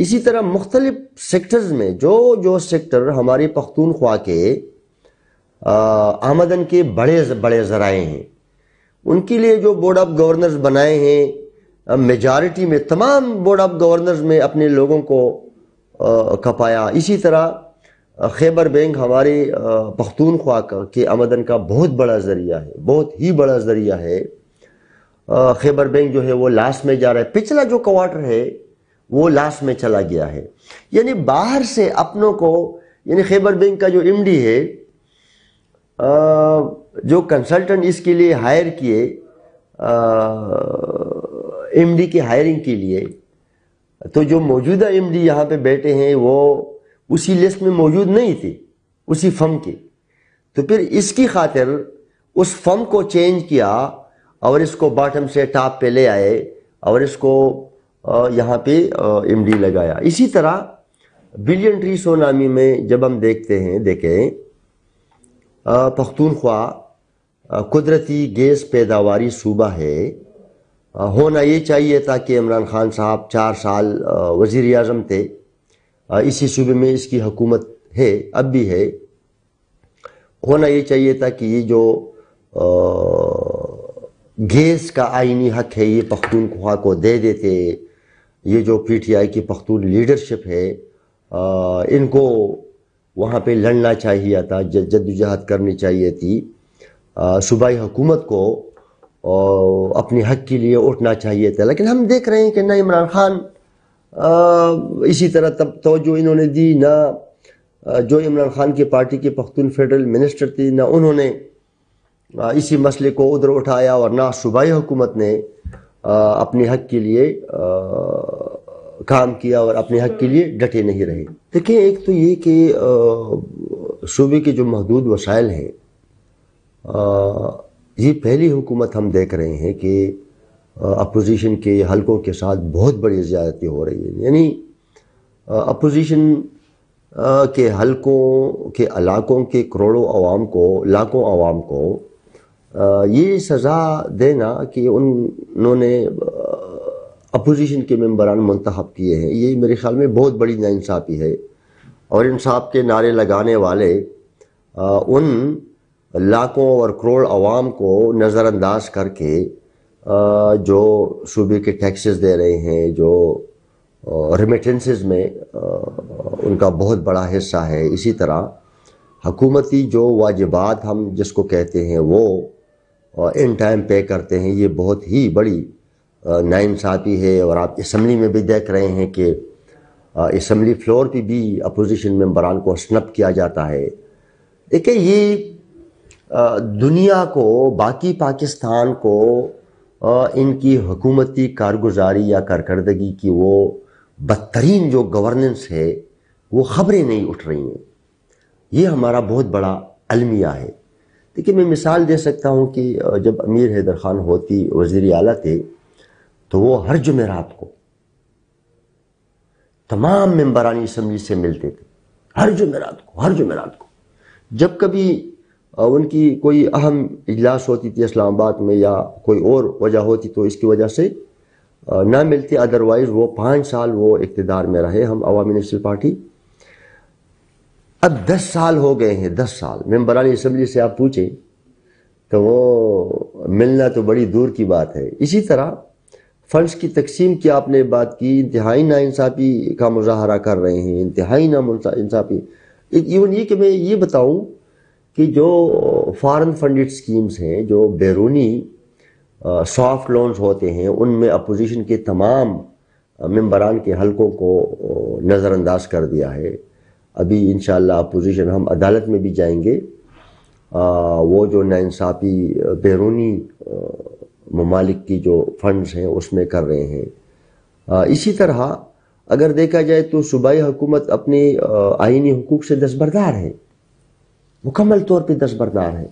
इसी तरह मुख्तलिफ सेक्टर्स में जो जो सेक्टर हमारे पख्तूनख्वा के आमदन के बड़े बड़े ज़राए हैं उनके लिए जो बोर्ड ऑफ गवर्नर्स बनाए हैं मेजॉरिटी में तमाम बोर्ड ऑफ गवर्नर्स में अपने लोगों को आ, कपाया इसी तरह खैबर बैंक हमारे पख्तूनख्वा की आमदन का बहुत बड़ा ज़रिया है बहुत ही बड़ा ज़रिया है खैबर बैंक जो है वो लास्ट में जा रहा है पिछला जो क्वार्टर है वो लास्ट में चला गया है यानी बाहर से अपनों को यानी खैबर बैंक का जो एमडी है जो कंसल्टेंट इसके लिए हायर किए एमडी की हायरिंग के लिए तो जो मौजूदा एमडी यहाँ पे बैठे हैं वो उसी लिस्ट में मौजूद नहीं थी उसी फर्म की तो फिर इसकी खातिर उस फर्म को चेंज किया और इसको बॉटम से टॉप पे ले आए और इसको यहाँ पे एमडी लगाया इसी तरह बिलियन ट्री सोनामी में जब हम देखते हैं देखें पख्तूनख्वा कुदरती गैस पैदावारी सूबा है होना ये चाहिए था कि इमरान खान साहब चार साल वज़ी अजम थे इसी सूबे में इसकी हुकूमत है अब भी है होना ये चाहिए था कि ये जो गैस का आइनी हक है ये खुआ को दे देते ये जो पीटीआई की पख्तून लीडरशिप है आ, इनको वहाँ पे लड़ना चाहिए था जद्दोजहद करनी चाहिए थी सूबाई हुकूमत को और अपने हक के लिए उठना चाहिए था लेकिन हम देख रहे हैं कि ना इमरान खान इसी तरह तब तोजो इन्होंने दी ना जो इमरान खान की पार्टी के पख्तून फेडरल मिनिस्टर थी ना उन्होंने इसी मसले को उधर उठाया और ना सूबाई हुकूमत ने अपने हक के लिए काम किया और अपने हक के लिए डटे नहीं रहे देखिए एक तो ये कि सूबे के जो महदूद वसाइल हैं ये पहली हुकूमत हम देख रहे हैं कि अपोजिशन के हलकों के साथ बहुत बड़ी ज़्यादती हो रही है यानी अपोजिशन के हलकों के इलाकों के करोड़ों आवाम को लाखों आवाम को ये सज़ा देना कि उन्होंने अपोजिशन के मेम्बरान मंतखब किए हैं ये मेरे ख्याल में बहुत बड़ी नाानसाफ़ी है और इंसाफ के नारे लगाने वाले उन लाखों और करोड़ आवाम को नज़रअंदाज करके जो सूबे के टैक्सेस दे रहे हैं जो रेमिटेंसेस में उनका बहुत बड़ा हिस्सा है इसी तरह हकूमती जो वाजिबात हम जिसको कहते हैं वो इन टाइम पे करते हैं ये बहुत ही बड़ी नाइंसाफ़ी है और आप इसम्बली में भी देख रहे हैं कि इसम्बली फ्लोर पे भी अपोजिशन मेम्बरान को स्नप किया जाता है देखिए ये दुनिया को बाकी पाकिस्तान को इनकी हुकूमती कारगुजारी या कारकर्दगी की वो बदतरीन जो गवर्नेंस है वो ख़बरें नहीं उठ रही हैं ये हमारा बहुत बड़ा अलमिया है देखिए मैं मिसाल दे सकता हूँ कि जब अमीर हैदर ख़ान होती वजीर अला थे तो वो हर जुमेरात को तमाम मेम्बरानी असम्बली से मिलते थे हर जुमेरात को हर जुमेरात को जब कभी उनकी कोई अहम इजलास होती थी इस्लामाबाद में या कोई और वजह होती तो इसकी वजह से ना मिलती अदरवाइज़ वो पाँच साल वो इकतदार में रहे हम अवामी नेशनल पार्टी अब दस साल हो गए हैं दस साल मेम्बरानी असम्बली से आप पूछे तो वो मिलना तो बड़ी दूर की बात है इसी तरह फंड्स की तकसीम की आपने बात की इंतहाई इंसाफी का मुजाहरा कर रहे हैं इंतहाई ना इंसाफी इवन ये कि मैं ये बताऊँ कि जो फॉरेन फंडेड स्कीम्स हैं जो बैरूनी सॉफ्ट लोन्स होते हैं उनमें अपोजिशन के तमाम मम्बरान के हलकों को नज़रअंदाज कर दिया है अभी इन अपोजिशन हम अदालत में भी जाएंगे आ, वो जो नाइंसाफ़ी बैरूनी ममालिक की जो फंड्स हैं उसमें कर रहे हैं आ, इसी तरह अगर देखा जाए तो सूबाई हुकूमत अपने आइनी हकूक से दसबरदार है मुकम्मल तौर पर दस्तबरदार है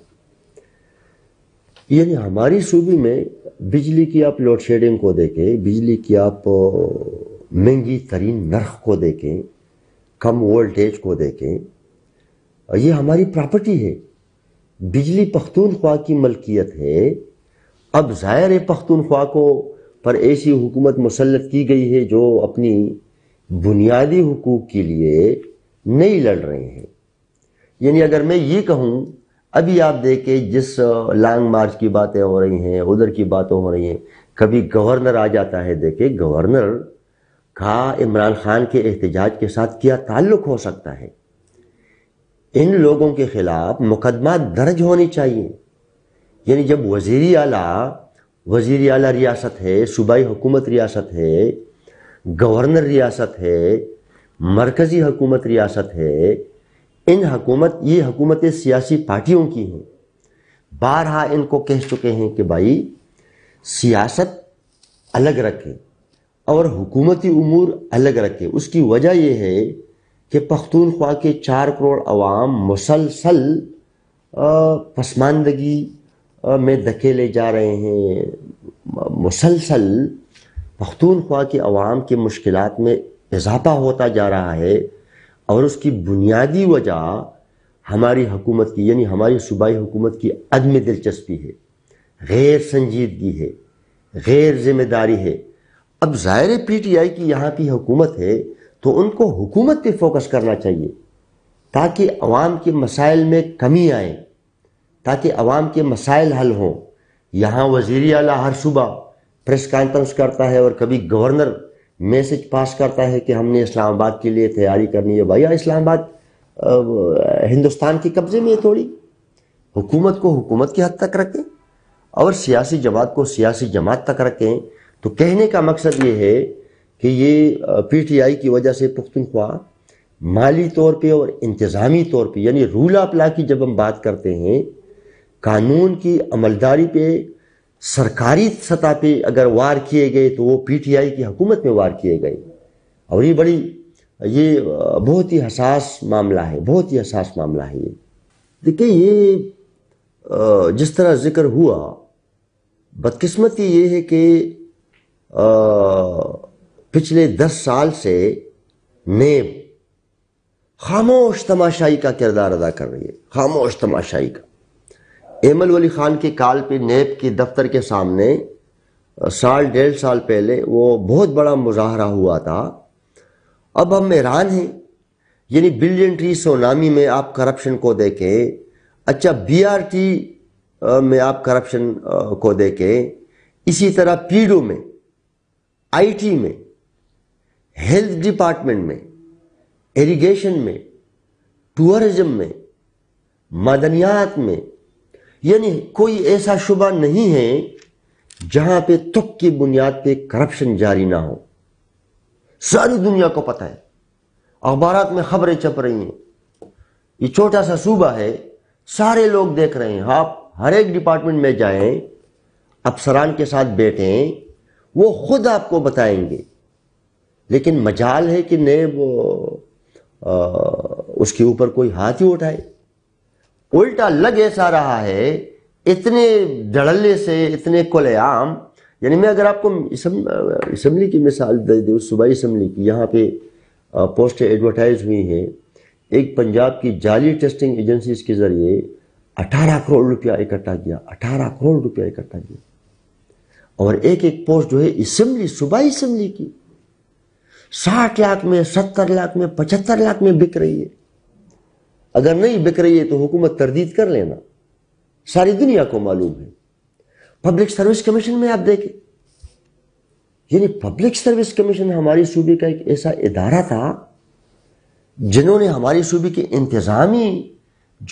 यानी हमारी सूबे में बिजली की आप लोड शेडिंग को देखें बिजली की आप महंगी तरीन नर्ख को देखें कम वोल्टेज को देखें यह हमारी प्रॉपर्टी है बिजली पख्तूनख्वा की मलकियत है अब ज़ाहिर है पख्तूनख्वा को पर ऐसी हुकूमत मुसलत की गई है जो अपनी बुनियादी हकूक़ के लिए नहीं लड़ रहे हैं यानी अगर मैं ये कहूँ अभी आप देखे जिस लॉन्ग मार्च की बातें हो रही हैं उधर की बातें हो रही हैं कभी गवर्नर आ जाता है देखे गवर्नर का इमरान खान के एहतजाज के साथ क्या ताल्लुक हो सकता है इन लोगों के खिलाफ मुकदमा दर्ज होनी चाहिए यानी जब वजीर आला वजीर आला रियासत है सूबाई हुकूमत रियासत है गवर्नर रियासत है मरकज़ी हुकूमत रियासत है इन हकूमत ये हकूमतें सियासी पार्टियों की हैं बारहा इनको कह चुके हैं कि भाई सियासत अलग रखें और हुकूमती उमूर अलग रखें उसकी वजह यह है कि पख्तूनख्वा के चार करोड़ अवाम मुसलसल पसमानदगी में धकेले जा रहे हैं मुसलसल पख्तूनख्वा के अवाम के मुश्किल में इजाफा होता जा रहा है और उसकी बुनियादी वजह हमारी हुकूमत की यानी हमारी सूबाई हुकूमत की अदम दिलचस्पी है गैर संजीदगी है गैर जिम्मेदारी है अब ज़ाहिर पी टी आई की यहाँ की हुकूमत है तो उनको हुकूमत पे फोकस करना चाहिए ताकि अवाम के मसाइल में कमी आए ताकि अवाम के मसाइल हल हों यहाँ वजीर अला हर सुबह प्रेस कॉन्फ्रेंस करता है और कभी गवर्नर मैसेज पास करता है कि हमने इस्लामाबाद के लिए तैयारी करनी है भैया इस्लामाबाद हिंदुस्तान के कब्ज़े में है थोड़ी हुकूमत को हुकूमत की हद तक रखें और सियासी जमात को सियासी जमात तक रखें तो कहने का मकसद ये है कि ये पीटीआई की वजह से पुख्तनख्वा माली तौर पे और इंतज़ामी तौर पे यानी रूल ऑफ लॉ की जब हम बात करते हैं कानून की अमलदारी पे सरकारी सतह पे अगर वार किए गए तो वो पीटीआई की हुकूमत में वार किए गए और ये बड़ी ये बहुत ही हसास मामला है बहुत ही हसास मामला है ये देखिए ये जिस तरह जिक्र हुआ बदकिस्मती ये है कि पिछले दस साल से नेब खामोश तमाशाई का किरदार अदा कर रही है खामोश तमाशाई का एमल वली खान के काल पे नेप के दफ्तर के सामने साल डेढ़ साल पहले वो बहुत बड़ा मुजाहरा हुआ था अब हम हैरान हैं यानी बिलियन ट्री सोनामी में आप करप्शन को देखें अच्छा बीआरटी में आप करप्शन को देखें इसी तरह पीडो में आईटी में हेल्थ डिपार्टमेंट में इरिगेशन में टूरिज्म में मदनियात में यानी कोई ऐसा शुबा नहीं है जहां पे तुक की बुनियाद पे करप्शन जारी ना हो सारी दुनिया को पता है अखबार में खबरें चप रही हैं ये छोटा सा सूबा है सारे लोग देख रहे हैं आप हर एक डिपार्टमेंट में जाएं अफसरान के साथ बैठें वो खुद आपको बताएंगे लेकिन मजाल है कि आ, उसके ऊपर कोई हाथ ही उठाए उल्टा लग ऐसा रहा है इतने धड़ल्ले से इतने कोलेआम यानी मैं अगर आपको इसम्बली की मिसाल दे दूँ सुबह इसम्बली की यहाँ पे पोस्ट एडवर्टाइज हुई है एक पंजाब की जाली टेस्टिंग एजेंसीज के ज़रिए 18 करोड़ रुपया इकट्ठा किया 18 करोड़ रुपया इकट्ठा किया और एक एक पोस्ट जो है इसम्बली सुबह इसम्बली की साठ लाख में सत्तर लाख में पचहत्तर लाख में बिक रही है अगर नहीं बिक रही है तो हुकूमत तरदीद कर लेना सारी दुनिया को मालूम है पब्लिक सर्विस कमीशन में आप देखें यानी पब्लिक सर्विस कमीशन हमारे सूबे का एक ऐसा इदारा था जिन्होंने हमारे सूबे के इंतज़ामी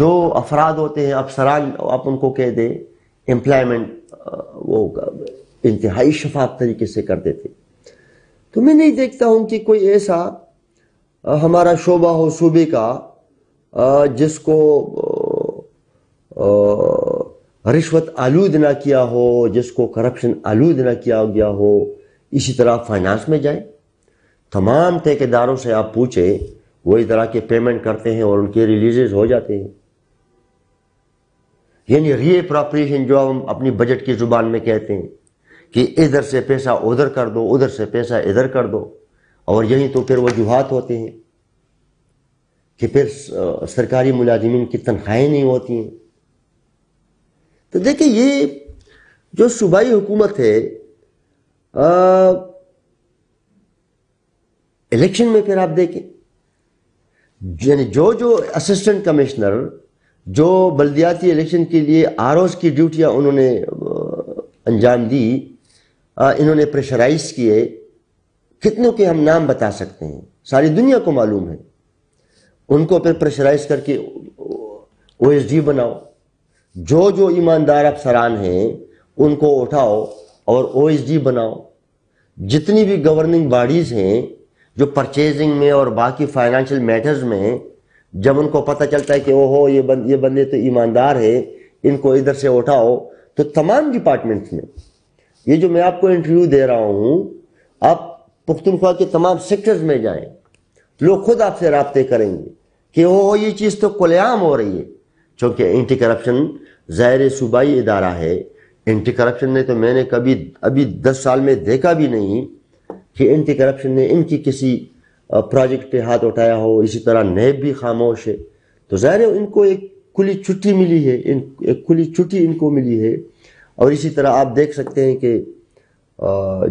जो अफराद होते हैं अफसरान आप उनको कह दें एम्प्लॉयमेंट वो इंतहाई शफाफ तरीके से करते थे तो मैं नहीं देखता हूं कि कोई ऐसा हमारा शोबा हो सूबे का जिसको रिश्वत आलूद ना किया हो जिसको करप्शन आलूद ना किया गया हो इसी तरह फाइनेंस में जाए तमाम ठेकेदारों से आप पूछें वो इस तरह के पेमेंट करते हैं और उनके रिलीजेज हो जाते हैं यानी रीअप्रोप्रिएशन जो हम अपनी बजट की ज़ुबान में कहते हैं कि इधर से पैसा उधर कर दो उधर से पैसा इधर कर दो और यही तो फिर वजूहत होते हैं कि फिर सरकारी मुलाजिम की तनख्वाहें नहीं होती हैं तो देखिए ये जो सूबाई हुकूमत है इलेक्शन में फिर आप देखें यानी जो जो असिस्टेंट कमिश्नर जो बल्दियाती इलेक्शन के लिए आर की ड्यूटियाँ उन्होंने अंजाम दी इन्होंने प्रेशराइज किए कितनों के हम नाम बता सकते हैं सारी दुनिया को मालूम है उनको फिर प्रेशराइज करके ओ एस डी बनाओ जो जो ईमानदार अफसरान हैं उनको उठाओ और ओ एस डी बनाओ जितनी भी गवर्निंग बॉडीज़ हैं जो परचेजिंग में और बाकी फाइनेंशियल मैटर्स में जब उनको पता चलता है कि ओहो ये बन, ये बंदे तो ईमानदार है इनको इधर से उठाओ तो तमाम डिपार्टमेंट्स में ये जो मैं आपको इंटरव्यू दे रहा हूँ आप पुख्तनख्वा के तमाम सेक्टर्स में जाएं लोग खुद आपसे रबते करेंगे कि वो ये चीज़ तो खुलेआम हो रही है चूँकि एंटी करप्शन ज़ाहिर सूबाई इदारा है एंटी करप्शन ने तो मैंने कभी अभी दस साल में देखा भी नहीं कि एंटी करप्शन ने इनकी किसी प्रोजेक्ट पे हाथ उठाया हो इसी तरह नैब भी खामोश है तो ज़ाहिर है इनको एक खुली छुट्टी मिली है इन एक खुली छुट्टी इनको मिली है और इसी तरह आप देख सकते हैं कि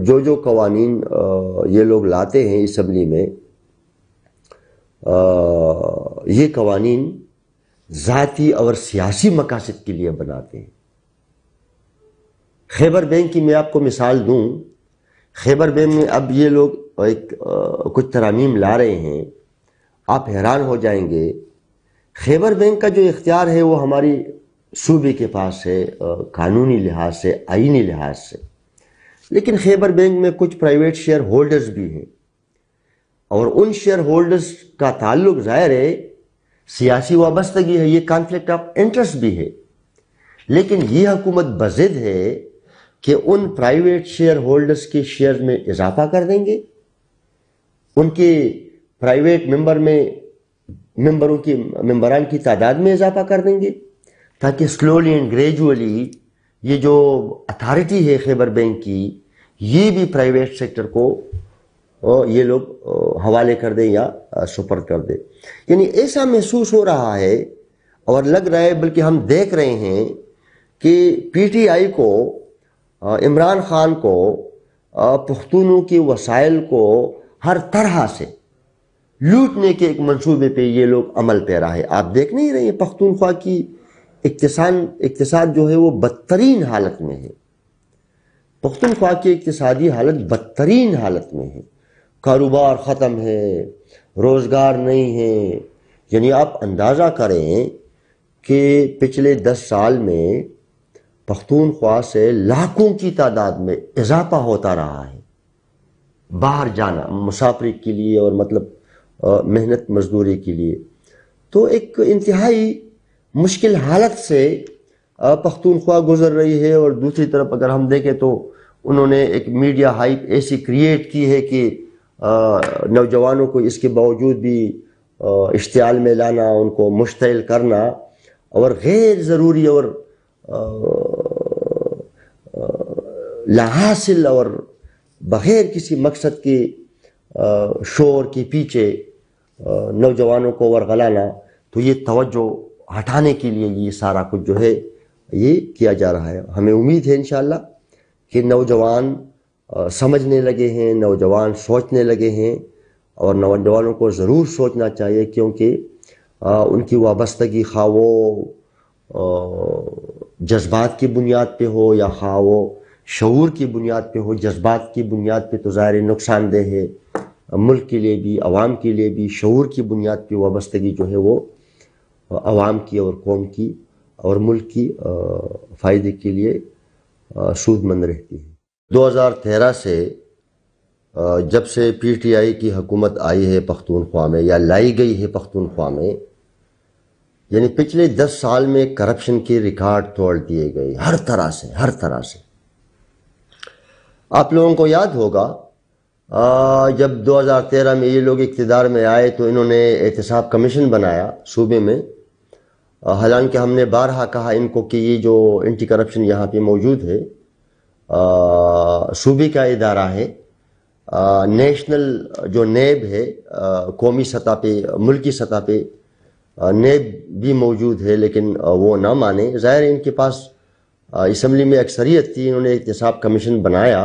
जो जो कवानीन ये लोग लाते हैं इसम्बली में ये कवानीन जाति और सियासी मकासद के लिए बनाते हैं खैबर बैंक की मैं आपको मिसाल दूं खैबर बैंक में अब ये लोग एक आ, कुछ तरामीम ला रहे हैं आप हैरान हो जाएंगे खैबर बैंक का जो इख्तियार है वो हमारी सूबे के पास है कानूनी लिहाज से आइनी लिहाज से लेकिन खैबर बैंक में कुछ प्राइवेट शेयर होल्डर्स भी हैं और उन शेयर होल्डर्स का ताल्लुक जाहिर है सियासी वाबस्तगी है ये कॉन्फ्लिक्ट ऑफ इंटरेस्ट भी है लेकिन ये हुकूमत बजिद है कि उन प्राइवेट शेयर होल्डर्स के शेयर में इजाफा कर देंगे उनके प्राइवेट मेंबर में मेंबरों की मेंबरान की तादाद में इजाफा कर देंगे ताकि स्लोली एंड ग्रेजुअली ये जो अथॉरिटी है खैबर बैंक की ये भी प्राइवेट सेक्टर को ये लोग हवाले कर दें या सुपर कर दें यानी ऐसा महसूस हो रहा है और लग रहा है बल्कि हम देख रहे हैं कि पीटीआई को इमरान खान को पुख्तूनों के वसाइल को हर तरह से लूटने के एक मंसूबे पे ये लोग अमल पैरा है आप देख नहीं रहे पख्तूनख्वा की इकतसान इकतसाद जो है वो बदतरीन हालत में है पख्तूनख्वा की इकतसादी हालत बदतरीन हालत में है कारोबार ख़त्म है रोज़गार नहीं है यानी आप अंदाज़ा करें कि पिछले दस साल में पख्तूनख्वा से लाखों की तादाद में इजाफा होता रहा है बाहर जाना मुसाफरी के लिए और मतलब मेहनत मजदूरी के लिए तो एक इंतहाई मुश्किल हालत से पख्तूनख्वा गुजर रही है और दूसरी तरफ अगर हम देखें तो उन्होंने एक मीडिया हाइप ऐसी क्रिएट की है कि नौजवानों को इसके बावजूद भी इश्तियाल में लाना उनको मुश्तिल करना और गैर ज़रूरी और लाहासिल और बग़ैर किसी मकसद के शोर के पीछे नौजवानों को वरगलाना तो ये तवज्जो हटाने के लिए ये सारा कुछ जो है ये किया जा रहा है हमें उम्मीद है इन कि नौजवान समझने लगे हैं नौजवान सोचने लगे हैं और नौजवानों को ज़रूर सोचना चाहिए क्योंकि उनकी वाबस्तगी खा वो जज्बात की बुनियाद पे हो या खा वो शूर की बुनियाद पे हो जज्बात की बुनियाद पे तो ज़ाहिर नुकसानदेह है मुल्क के लिए भी आवाम के लिए भी शूर की बुनियाद पे वाबस्तगी जो है वो आवाम की और कौम की और मुल्क की फ़ायदे के लिए सूदमंद रहती है 2013 से जब से पीटीआई की हुकूमत आई है पख्तूनख्वा में या लाई गई है पख्तूनख्वा में यानी पिछले दस साल में करप्शन के रिकॉर्ड तोड़ दिए गए हर तरह से हर तरह से आप लोगों को याद होगा जब 2013 में ये लोग इकतदार में आए तो इन्होंने एहतसाब कमीशन बनाया सूबे में हालांकि हमने बारहा कहा इनको कि ये जो एंटी करप्शन यहाँ पे मौजूद है सूबे का इदारा है आ, नेशनल जो नेब है आ, कौमी सतह पे मुल्की सतह पे आ, नेब भी मौजूद है लेकिन वो ना माने ज़ाहिर इनके पास इसम्बली में अक्सरियत थी इन्होंने एहतसाब कमीशन बनाया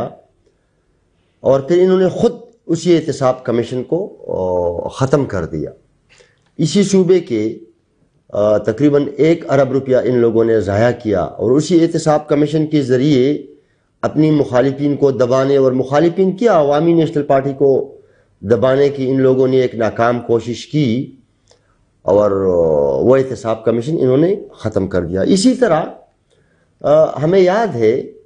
और फिर इन्होंने ख़ुद उसी एहतसाब कमीशन को ख़त्म कर दिया इसी सूबे के तकरीबन एक अरब रुपया इन लोगों ने ज़ाया किया और उसी एहतसाब कमीशन के ज़रिए अपनी मुखालिफिन को दबाने और मुखालिफिन की अवामी नेशनल पार्टी को दबाने की इन लोगों ने एक नाकाम कोशिश की और वह एहतसाब कमीशन इन्होंने ख़त्म कर दिया इसी तरह आ, हमें याद है